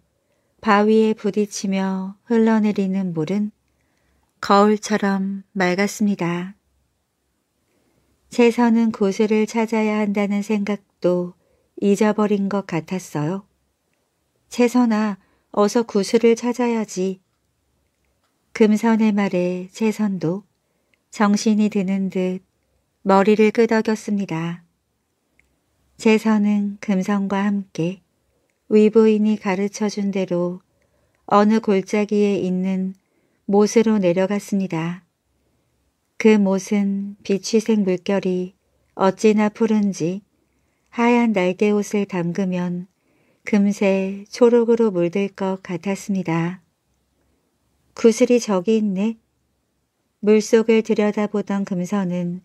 바위에 부딪히며 흘러내리는 물은 거울처럼 맑았습니다. 채선은 구슬을 찾아야 한다는 생각도 잊어버린 것 같았어요. 채선아, 어서 구슬을 찾아야지. 금선의 말에 재선도 정신이 드는 듯 머리를 끄덕였습니다. 재선은 금선과 함께 위부인이 가르쳐준 대로 어느 골짜기에 있는 못으로 내려갔습니다. 그 못은 비취생 물결이 어찌나 푸른지 하얀 날개옷을 담그면 금세 초록으로 물들 것 같았습니다. 구슬이 저기 있네. 물속을 들여다보던 금선은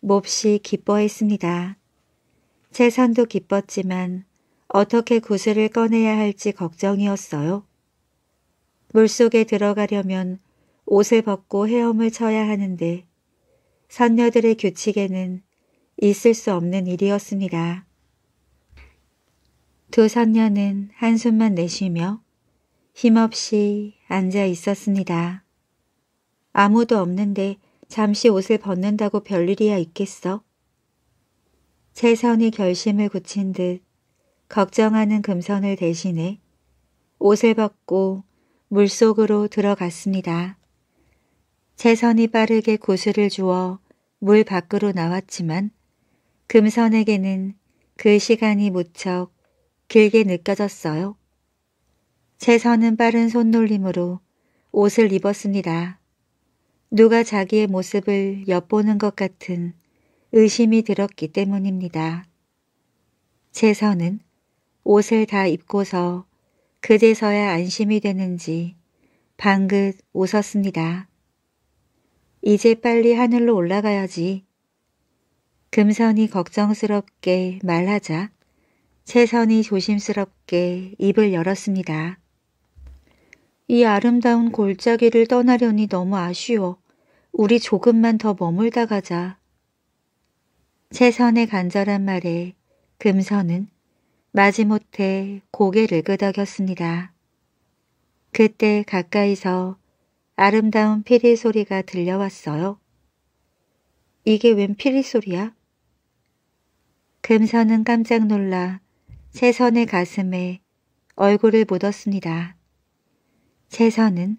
몹시 기뻐했습니다. 재산도 기뻤지만 어떻게 구슬을 꺼내야 할지 걱정이었어요. 물속에 들어가려면 옷을 벗고 헤엄을 쳐야 하는데 선녀들의 규칙에는 있을 수 없는 일이었습니다. 두 선녀는 한숨만 내쉬며 힘없이 앉아 있었습니다. 아무도 없는데 잠시 옷을 벗는다고 별일이야 있겠어? 최선이 결심을 굳힌 듯 걱정하는 금선을 대신해 옷을 벗고 물속으로 들어갔습니다. 최선이 빠르게 구슬을 주어 물 밖으로 나왔지만 금선에게는 그 시간이 무척 길게 느껴졌어요. 제 선은 빠른 손놀림으로 옷을 입었습니다. 누가 자기의 모습을 엿보는 것 같은 의심이 들었기 때문입니다. 제 선은 옷을 다 입고서 그제서야 안심이 되는지 방긋 웃었습니다. 이제 빨리 하늘로 올라가야지. 금선이 걱정스럽게 말하자 채선이 조심스럽게 입을 열었습니다. 이 아름다운 골짜기를 떠나려니 너무 아쉬워. 우리 조금만 더 머물다 가자. 최선의 간절한 말에 금선은 마지못해 고개를 끄덕였습니다. 그때 가까이서 아름다운 피리 소리가 들려왔어요. 이게 웬 피리 소리야? 금선은 깜짝 놀라 최선의 가슴에 얼굴을 묻었습니다. 채선은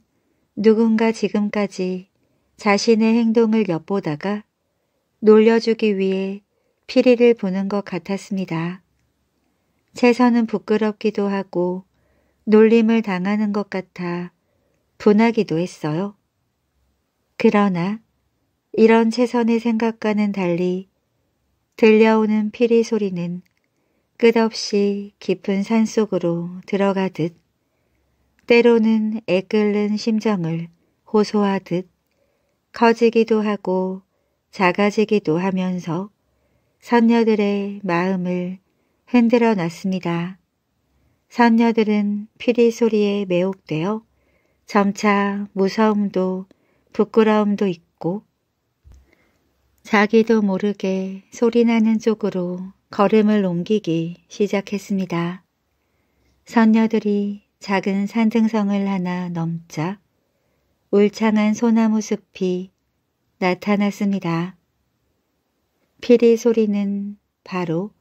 누군가 지금까지 자신의 행동을 엿보다가 놀려주기 위해 피리를 보는것 같았습니다. 채선은 부끄럽기도 하고 놀림을 당하는 것 같아 분하기도 했어요. 그러나 이런 채선의 생각과는 달리 들려오는 피리 소리는 끝없이 깊은 산속으로 들어가듯 때로는 애끓는 심정을 호소하듯 커지기도 하고 작아지기도 하면서 선녀들의 마음을 흔들어 놨습니다. 선녀들은 피리 소리에 매혹되어 점차 무서움도 부끄러움도 있고 자기도 모르게 소리나는 쪽으로 걸음을 옮기기 시작했습니다. 선녀들이 작은 산등성을 하나 넘자 울창한 소나무 숲이 나타났습니다. 피리 소리는 바로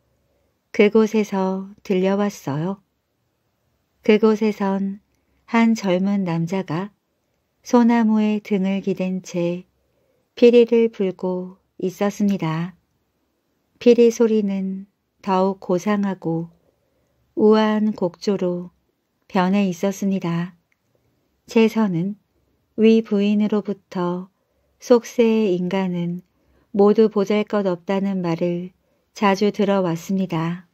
그곳에서 들려왔어요. 그곳에선 한 젊은 남자가 소나무에 등을 기댄 채 피리를 불고 있었습니다. 피리 소리는 더욱 고상하고 우아한 곡조로 변해 있었습니다. 제 선은 위 부인으로부터 속세의 인간은 모두 보잘것없다는 말을 자주 들어왔습니다.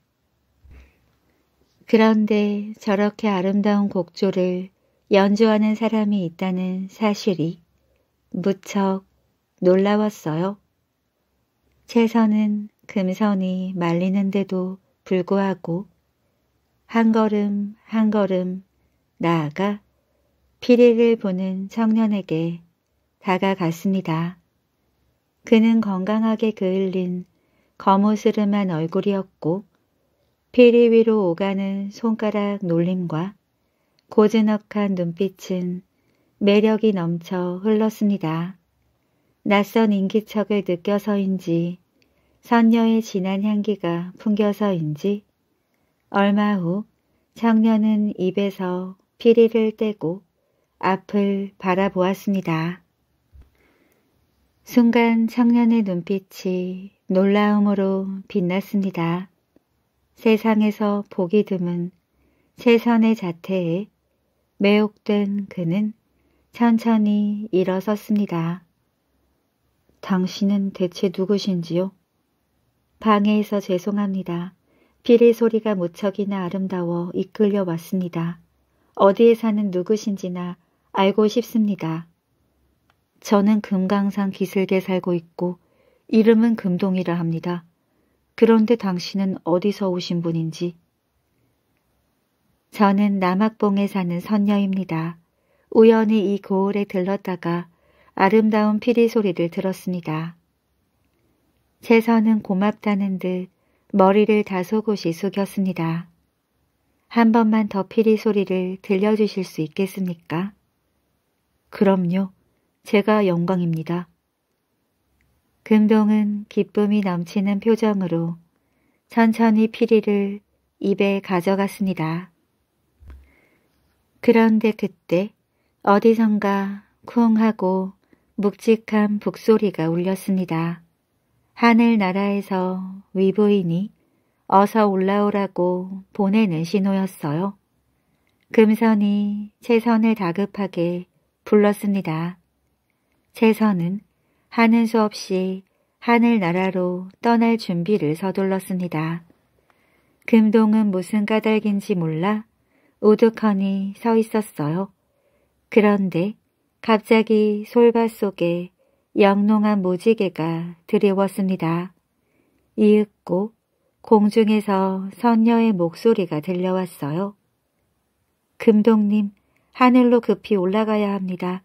그런데 저렇게 아름다운 곡조를 연주하는 사람이 있다는 사실이 무척 놀라웠어요. 최선은 금선이 말리는데도 불구하고 한 걸음 한 걸음 나아가 피리를 보는 청년에게 다가갔습니다. 그는 건강하게 그을린 거무스름한 얼굴이었고 피리 위로 오가는 손가락 놀림과 고즈넉한 눈빛은 매력이 넘쳐 흘렀습니다. 낯선 인기척을 느껴서인지 선녀의 진한 향기가 풍겨서인지 얼마 후 청년은 입에서 피리를 떼고 앞을 바라보았습니다. 순간 청년의 눈빛이 놀라움으로 빛났습니다. 세상에서 보기 드문 최선의 자태에 매혹된 그는 천천히 일어섰습니다. 당신은 대체 누구신지요? 방해해서 죄송합니다. 비리 소리가 무척이나 아름다워 이끌려 왔습니다. 어디에 사는 누구신지나 알고 싶습니다. 저는 금강산 기슭에 살고 있고 이름은 금동이라 합니다. 그런데 당신은 어디서 오신 분인지? 저는 남학봉에 사는 선녀입니다. 우연히 이 고을에 들렀다가 아름다운 피리 소리를 들었습니다. 재선은 고맙다는 듯 머리를 다소 곳이 숙였습니다. 한 번만 더 피리 소리를 들려주실 수 있겠습니까? 그럼요. 제가 영광입니다. 금동은 기쁨이 넘치는 표정으로 천천히 피리를 입에 가져갔습니다. 그런데 그때 어디선가 쿵 하고 묵직한 북소리가 울렸습니다. 하늘나라에서 위부인이 어서 올라오라고 보내는 신호였어요. 금선이 최선을 다급하게 불렀습니다. 최선은 하는 수 없이 하늘나라로 떠날 준비를 서둘렀습니다. 금동은 무슨 까닭인지 몰라 우두커니 서 있었어요. 그런데 갑자기 솔밭 속에 영롱한 무지개가 드리웠습니다. 이윽고 공중에서 선녀의 목소리가 들려왔어요. 금동님, 하늘로 급히 올라가야 합니다.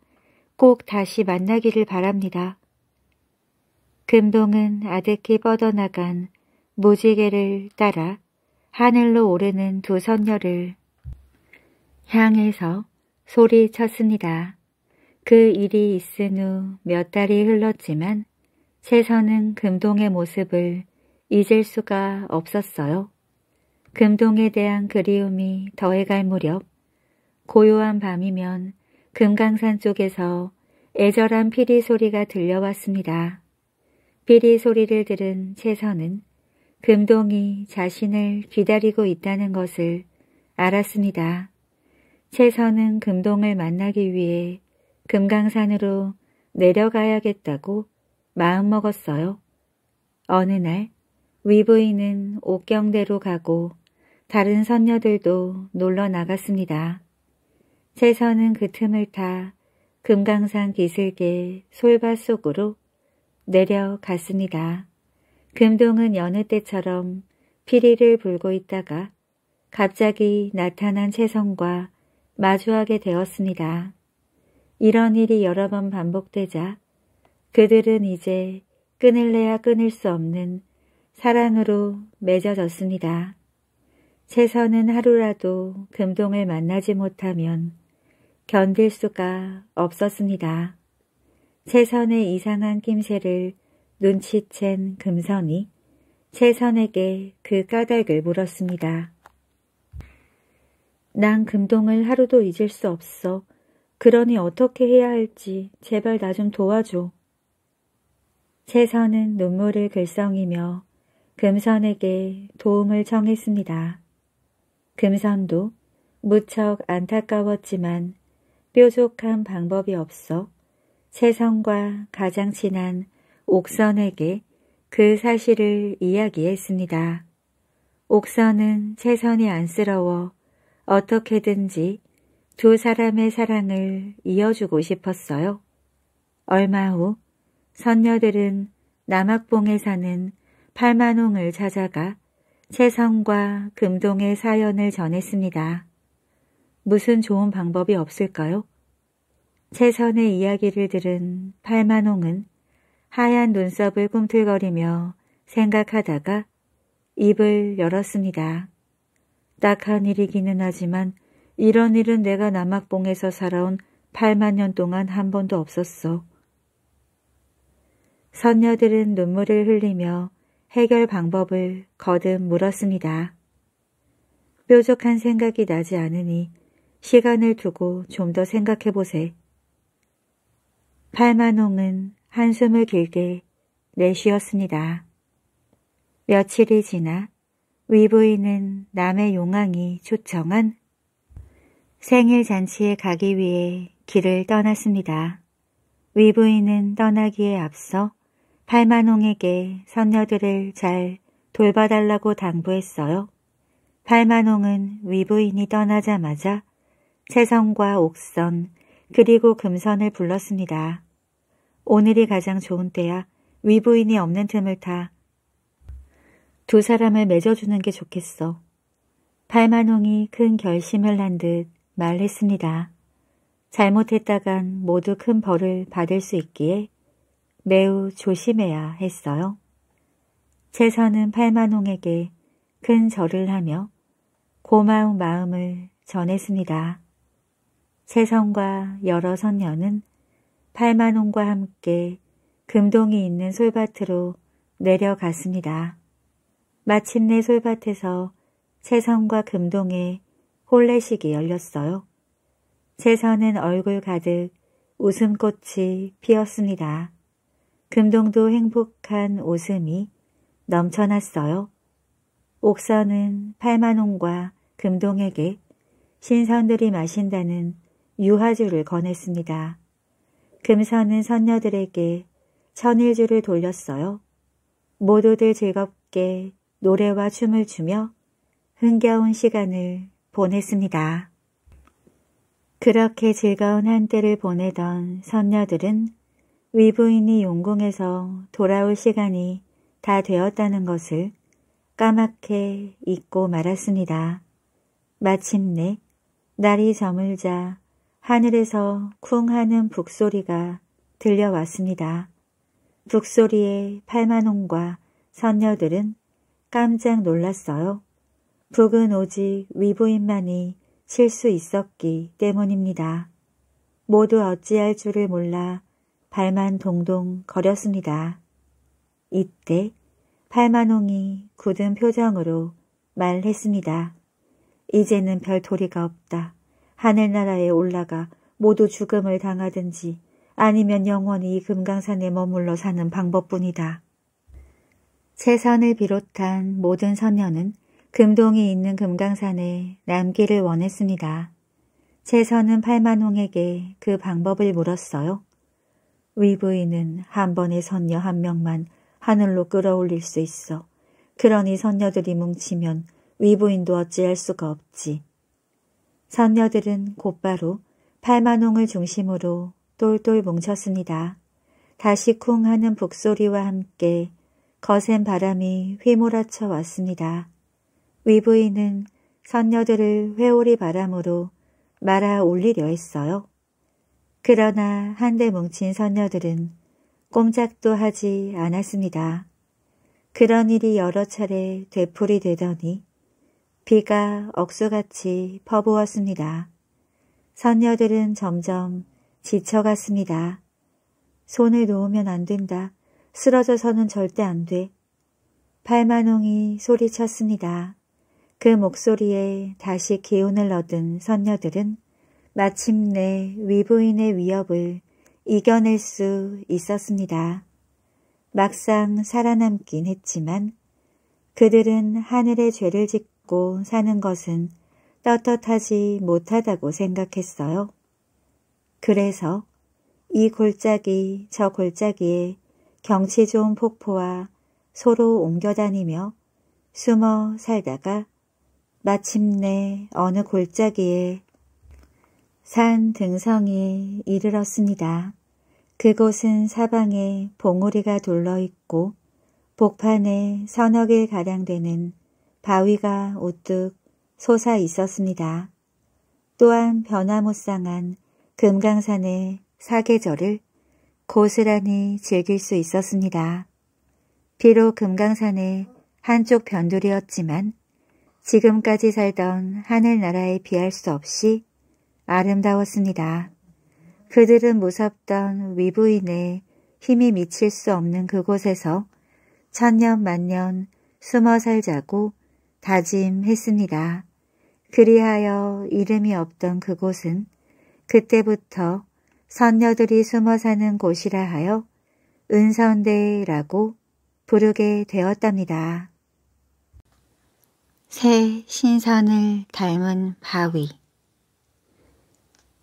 꼭 다시 만나기를 바랍니다. 금동은 아득히 뻗어나간 무지개를 따라 하늘로 오르는 두 선녀를 향해서 소리쳤습니다. 그 일이 있은 후 몇 달이 흘렀지만 채선은 금동의 모습을 잊을 수가 없었어요. 금동에 대한 그리움이 더해갈 무렵 고요한 밤이면 금강산 쪽에서 애절한 피리 소리가 들려왔습니다. 피리 소리를 들은 채선은 금동이 자신을 기다리고 있다는 것을 알았습니다. 채선은 금동을 만나기 위해 금강산으로 내려가야겠다고 마음먹었어요. 어느 날 위부인은 옥경대로 가고 다른 선녀들도 놀러 나갔습니다. 채선은 그 틈을 타 금강산 기슭의 솔밭 속으로 내려갔습니다. 금동은 여느 때처럼 피리를 불고 있다가 갑자기 나타난 채선과 마주하게 되었습니다. 이런 일이 여러 번 반복되자 그들은 이제 끊을래야 끊을 수 없는 사랑으로 맺어졌습니다. 최선은 하루라도 금동을 만나지 못하면 견딜 수가 없었습니다. 최선의 이상한 낌새를 눈치챈 금선이 최선에게 그 까닭을 물었습니다. 난 금동을 하루도 잊을 수 없어. 그러니 어떻게 해야 할지 제발 나 좀 도와줘. 채선은 눈물을 글썽이며 금선에게 도움을 청했습니다. 금선도 무척 안타까웠지만 뾰족한 방법이 없어 채선과 가장 친한 옥선에게 그 사실을 이야기했습니다. 옥선은 채선이 안쓰러워 어떻게든지 두 사람의 사랑을 이어주고 싶었어요. 얼마 후 선녀들은 남학봉에 사는 팔만홍을 찾아가 채성과 금동의 사연을 전했습니다. 무슨 좋은 방법이 없을까요? 채선의 이야기를 들은 팔만홍은 하얀 눈썹을 꿈틀거리며 생각하다가 입을 열었습니다. 딱한 일이기는 하지만 이런 일은 내가 남학봉에서 살아온 8만 년 동안 한 번도 없었어. 선녀들은 눈물을 흘리며 해결 방법을 거듭 물었습니다. 뾰족한 생각이 나지 않으니 시간을 두고 좀 더 생각해보세. 팔만홍은 한숨을 길게 내쉬었습니다. 며칠이 지나 위부인은 남의 용왕이 초청한 생일 잔치에 가기 위해 길을 떠났습니다. 위부인은 떠나기에 앞서 팔만홍에게 선녀들을 잘 돌봐달라고 당부했어요. 팔만홍은 위부인이 떠나자마자 채성과 옥선 그리고 금선을 불렀습니다. 오늘이 가장 좋은 때야 위부인이 없는 틈을 타 두 사람을 맺어주는 게 좋겠어. 팔만홍이 큰 결심을 한듯 말했습니다. 잘못했다간 모두 큰 벌을 받을 수 있기에 매우 조심해야 했어요. 최선은 팔만홍에게 큰 절을 하며 고마운 마음을 전했습니다. 채선과 여러 선녀는 팔만홍과 함께 금동이 있는 솔밭으로 내려갔습니다. 마침내 솔밭에서 채선과 금동의 혼례식이 열렸어요. 제선은 얼굴 가득 웃음꽃이 피었습니다. 금동도 행복한 웃음이 넘쳐났어요. 옥선은 팔만홍과 금동에게 신선들이 마신다는 유화주를 건했습니다 금선은 선녀들에게 천일주를 돌렸어요. 모두들 즐겁게 노래와 춤을 추며 흥겨운 시간을 보냈습니다. 그렇게 즐거운 한때를 보내던 선녀들은 위부인이 용궁에서 돌아올 시간이 다 되었다는 것을 까맣게 잊고 말았습니다. 마침내 날이 저물자 하늘에서 쿵 하는 북소리가 들려왔습니다. 북소리에 팔만홍과 선녀들은 깜짝 놀랐어요. 북은 오직 위부인만이 칠 수 있었기 때문입니다. 모두 어찌할 줄을 몰라 발만 동동 거렸습니다. 이때 팔만홍이 굳은 표정으로 말했습니다. 이제는 별 도리가 없다. 하늘나라에 올라가 모두 죽음을 당하든지 아니면 영원히 이 금강산에 머물러 사는 방법뿐이다. 최선을 비롯한 모든 선녀는 금동이 있는 금강산에 남기를 원했습니다. 최선은 팔만홍에게 그 방법을 물었어요. 위부인은 한 번에 선녀 한 명만 하늘로 끌어올릴 수 있어. 그러니 선녀들이 뭉치면 위부인도 어찌할 수가 없지. 선녀들은 곧바로 팔만홍을 중심으로 똘똘 뭉쳤습니다. 다시 쿵 하는 북소리와 함께 거센 바람이 휘몰아쳐 왔습니다. 위부인은 선녀들을 회오리 바람으로 말아 올리려 했어요. 그러나 한데 뭉친 선녀들은 꼼짝도 하지 않았습니다. 그런 일이 여러 차례 되풀이 되더니 비가 억수같이 퍼부었습니다. 선녀들은 점점 지쳐갔습니다. 손을 놓으면 안 된다. 쓰러져서는 절대 안 돼. 팔만홍이 소리쳤습니다. 그 목소리에 다시 기운을 얻은 선녀들은 마침내 위부인의 위협을 이겨낼 수 있었습니다. 막상 살아남긴 했지만 그들은 하늘의 죄를 짓고 사는 것은 떳떳하지 못하다고 생각했어요. 그래서 이 골짜기 저 골짜기에 경치 좋은 폭포와 서로 옮겨다니며 숨어 살다가 마침내 어느 골짜기에 산 등성이 이르렀습니다. 그곳은 사방에 봉우리가 둘러있고 복판에 서너 개 가량 되는 바위가 우뚝 솟아 있었습니다. 또한 변화무쌍한 금강산의 사계절을 고스란히 즐길 수 있었습니다. 비록 금강산의 한쪽 변두리였지만 지금까지 살던 하늘나라에 비할 수 없이 아름다웠습니다. 그들은 무섭던 위부인의 힘이 미칠 수 없는 그곳에서 천년 만년 숨어 살자고 다짐했습니다. 그리하여 이름이 없던 그곳은 그때부터 선녀들이 숨어 사는 곳이라 하여 은선대라고 부르게 되었답니다. 새 신선을 닮은 바위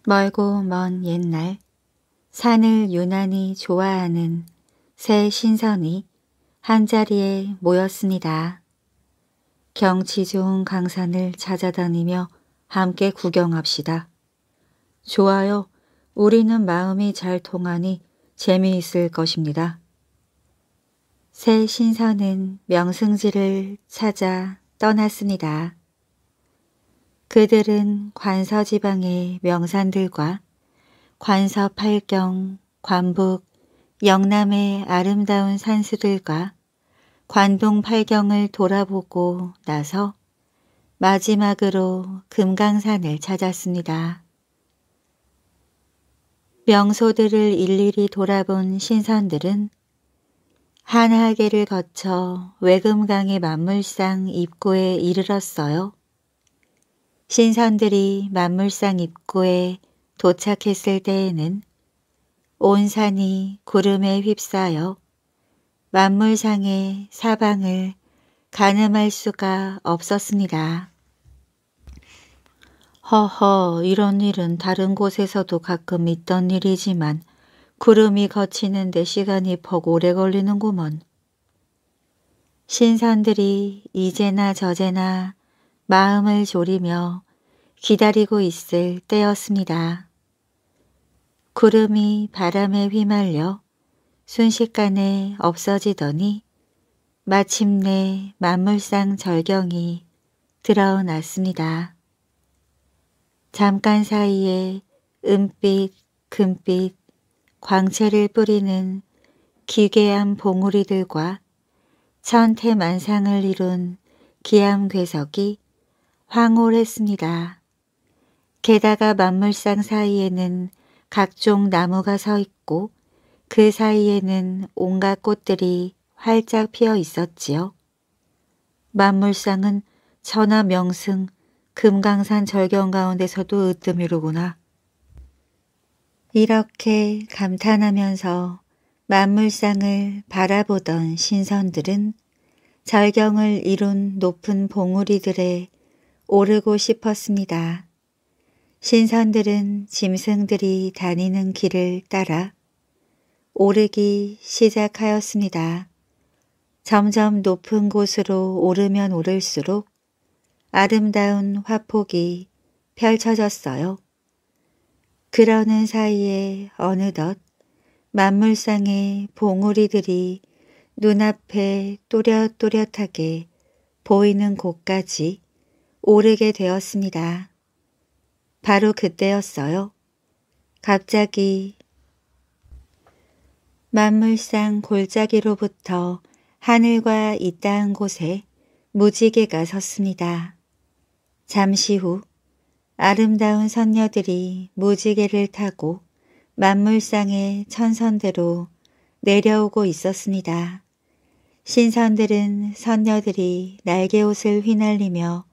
멀고 먼 옛날 산을 유난히 좋아하는 새 신선이 한자리에 모였습니다. 경치 좋은 강산을 찾아다니며 함께 구경합시다. 좋아요. 우리는 마음이 잘 통하니 재미있을 것입니다. 새 신선은 명승지를 찾아 떠났습니다. 그들은 관서 지방의 명산들과 관서 팔경, 관북, 영남의 아름다운 산수들과 관동 팔경을 돌아보고 나서 마지막으로 금강산을 찾았습니다. 명소들을 일일이 돌아본 신선들은 한하계를 거쳐 외금강의 만물상 입구에 이르렀어요. 신선들이 만물상 입구에 도착했을 때에는 온 산이 구름에 휩싸여 만물상의 사방을 가늠할 수가 없었습니다. 허허 이런 일은 다른 곳에서도 가끔 있던 일이지만 구름이 거치는데 시간이 퍽 오래 걸리는구먼. 신선들이 이제나 저제나 마음을 졸이며 기다리고 있을 때였습니다. 구름이 바람에 휘말려 순식간에 없어지더니 마침내 만물상 절경이 드러났습니다 잠깐 사이에 은빛, 금빛, 광채를 뿌리는 기괴한 봉우리들과 천태만상을 이룬 기암괴석이 황홀했습니다. 게다가 만물상 사이에는 각종 나무가 서 있고 그 사이에는 온갖 꽃들이 활짝 피어 있었지요. 만물상은 천하 명승 금강산 절경 가운데서도 으뜸이로구나. 이렇게 감탄하면서 만물상을 바라보던 신선들은 절경을 이룬 높은 봉우리들에 오르고 싶었습니다. 신선들은 짐승들이 다니는 길을 따라 오르기 시작하였습니다. 점점 높은 곳으로 오르면 오를수록 아름다운 화폭이 펼쳐졌어요. 그러는 사이에 어느덧 만물상의 봉우리들이 눈앞에 또렷또렷하게 보이는 곳까지 오르게 되었습니다. 바로 그때였어요. 갑자기 만물상 골짜기로부터 하늘과 이 땅 곳에 무지개가 섰습니다. 잠시 후 아름다운 선녀들이 무지개를 타고 만물상의 천선대로 내려오고 있었습니다. 신선들은 선녀들이 날개옷을 휘날리며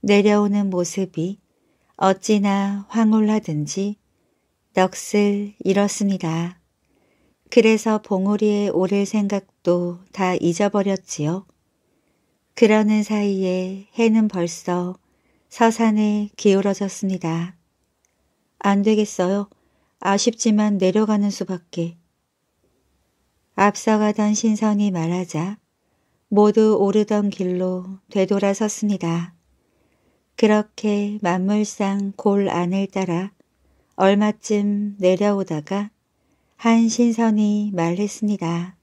내려오는 모습이 어찌나 황홀하든지 넋을 잃었습니다. 그래서 봉우리에 오를 생각도 다 잊어버렸지요. 그러는 사이에 해는 벌써 사산에 기울어졌습니다. 안 되겠어요. 아쉽지만 내려가는 수밖에. 앞서가던 신선이 말하자 모두 오르던 길로 되돌아섰습니다. 그렇게 만물상 골 안을 따라 얼마쯤 내려오다가 한 신선이 말했습니다.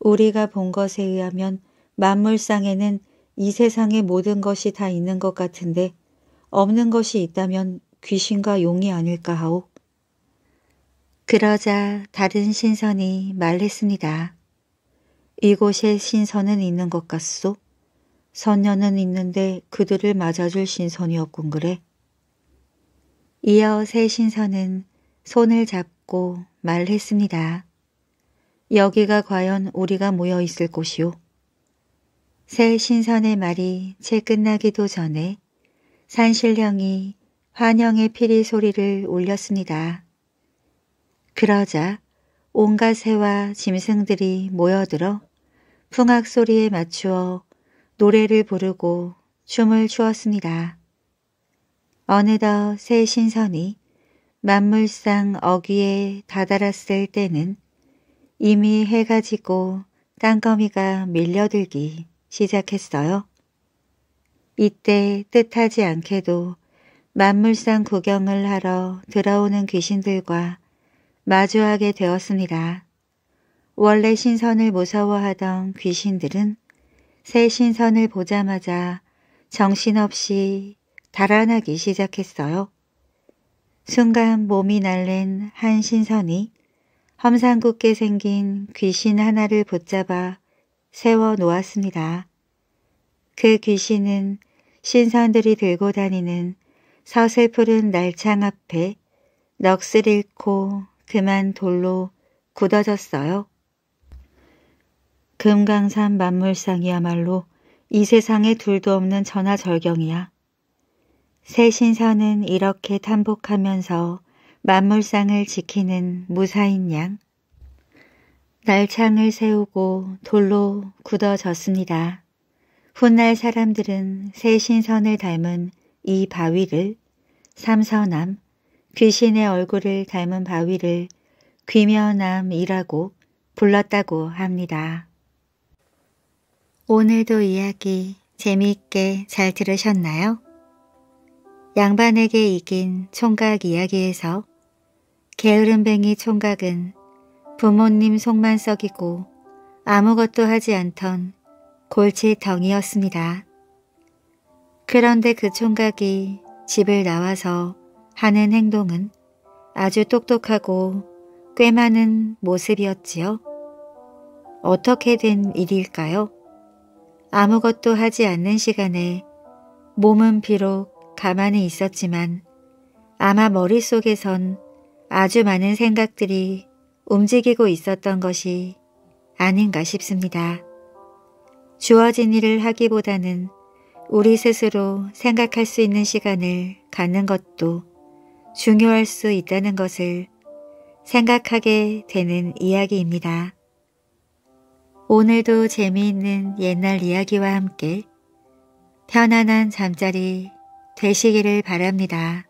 우리가 본 것에 의하면 만물상에는 이 세상에 모든 것이 다 있는 것 같은데 없는 것이 있다면 귀신과 용이 아닐까 하오. 그러자 다른 신선이 말했습니다. 이곳에 신선은 있는 것 같소? 선녀는 있는데 그들을 맞아줄 신선이 없군 그래? 이어 새 신선은 손을 잡고 말했습니다. 여기가 과연 우리가 모여 있을 곳이오. 새 신선의 말이 채 끝나기도 전에 산신령이 환영의 피리 소리를 울렸습니다. 그러자 온갖 새와 짐승들이 모여들어 풍악 소리에 맞추어 노래를 부르고 춤을 추었습니다. 어느덧 새 신선이 만물상 어귀에 다다랐을 때는 이미 해가 지고 땅거미가 밀려들기 시작했어요. 이때 뜻하지 않게도 만물상 구경을 하러 들어오는 귀신들과 마주하게 되었습니다. 원래 신선을 무서워하던 귀신들은 새 신선을 보자마자 정신없이 달아나기 시작했어요. 순간 몸이 날랜 한 신선이 험상궂게 생긴 귀신 하나를 붙잡아 세워 놓았습니다. 그 귀신은 신선들이 들고 다니는 서슬푸른 날창 앞에 넋을 잃고 그만 돌로 굳어졌어요. 금강산 만물상이야말로 이 세상에 둘도 없는 전화절경이야. 새 신선은 이렇게 탐복하면서 만물상을 지키는 무사인 양 날창을 세우고 돌로 굳어졌습니다. 훗날 사람들은 새 신선을 닮은 이 바위를 삼선암, 귀신의 얼굴을 닮은 바위를 귀면암이라고 불렀다고 합니다. 오늘도 이야기 재미있게 잘 들으셨나요? 양반에게 이긴 총각 이야기에서 게으름뱅이 총각은 부모님 속만 썩이고 아무것도 하지 않던 골칫덩이였습니다. 그런데 그 총각이 집을 나와서 하는 행동은 아주 똑똑하고 꽤 많은 모습이었지요. 어떻게 된 일일까요? 아무것도 하지 않는 시간에 몸은 비록 가만히 있었지만 아마 머릿속에선 아주 많은 생각들이 움직이고 있었던 것이 아닌가 싶습니다. 주어진 일을 하기보다는 우리 스스로 생각할 수 있는 시간을 갖는 것도 중요할 수 있다는 것을 생각하게 되는 이야기입니다. 오늘도 재미있는 옛날 이야기와 함께 편안한 잠자리 되시기를 바랍니다.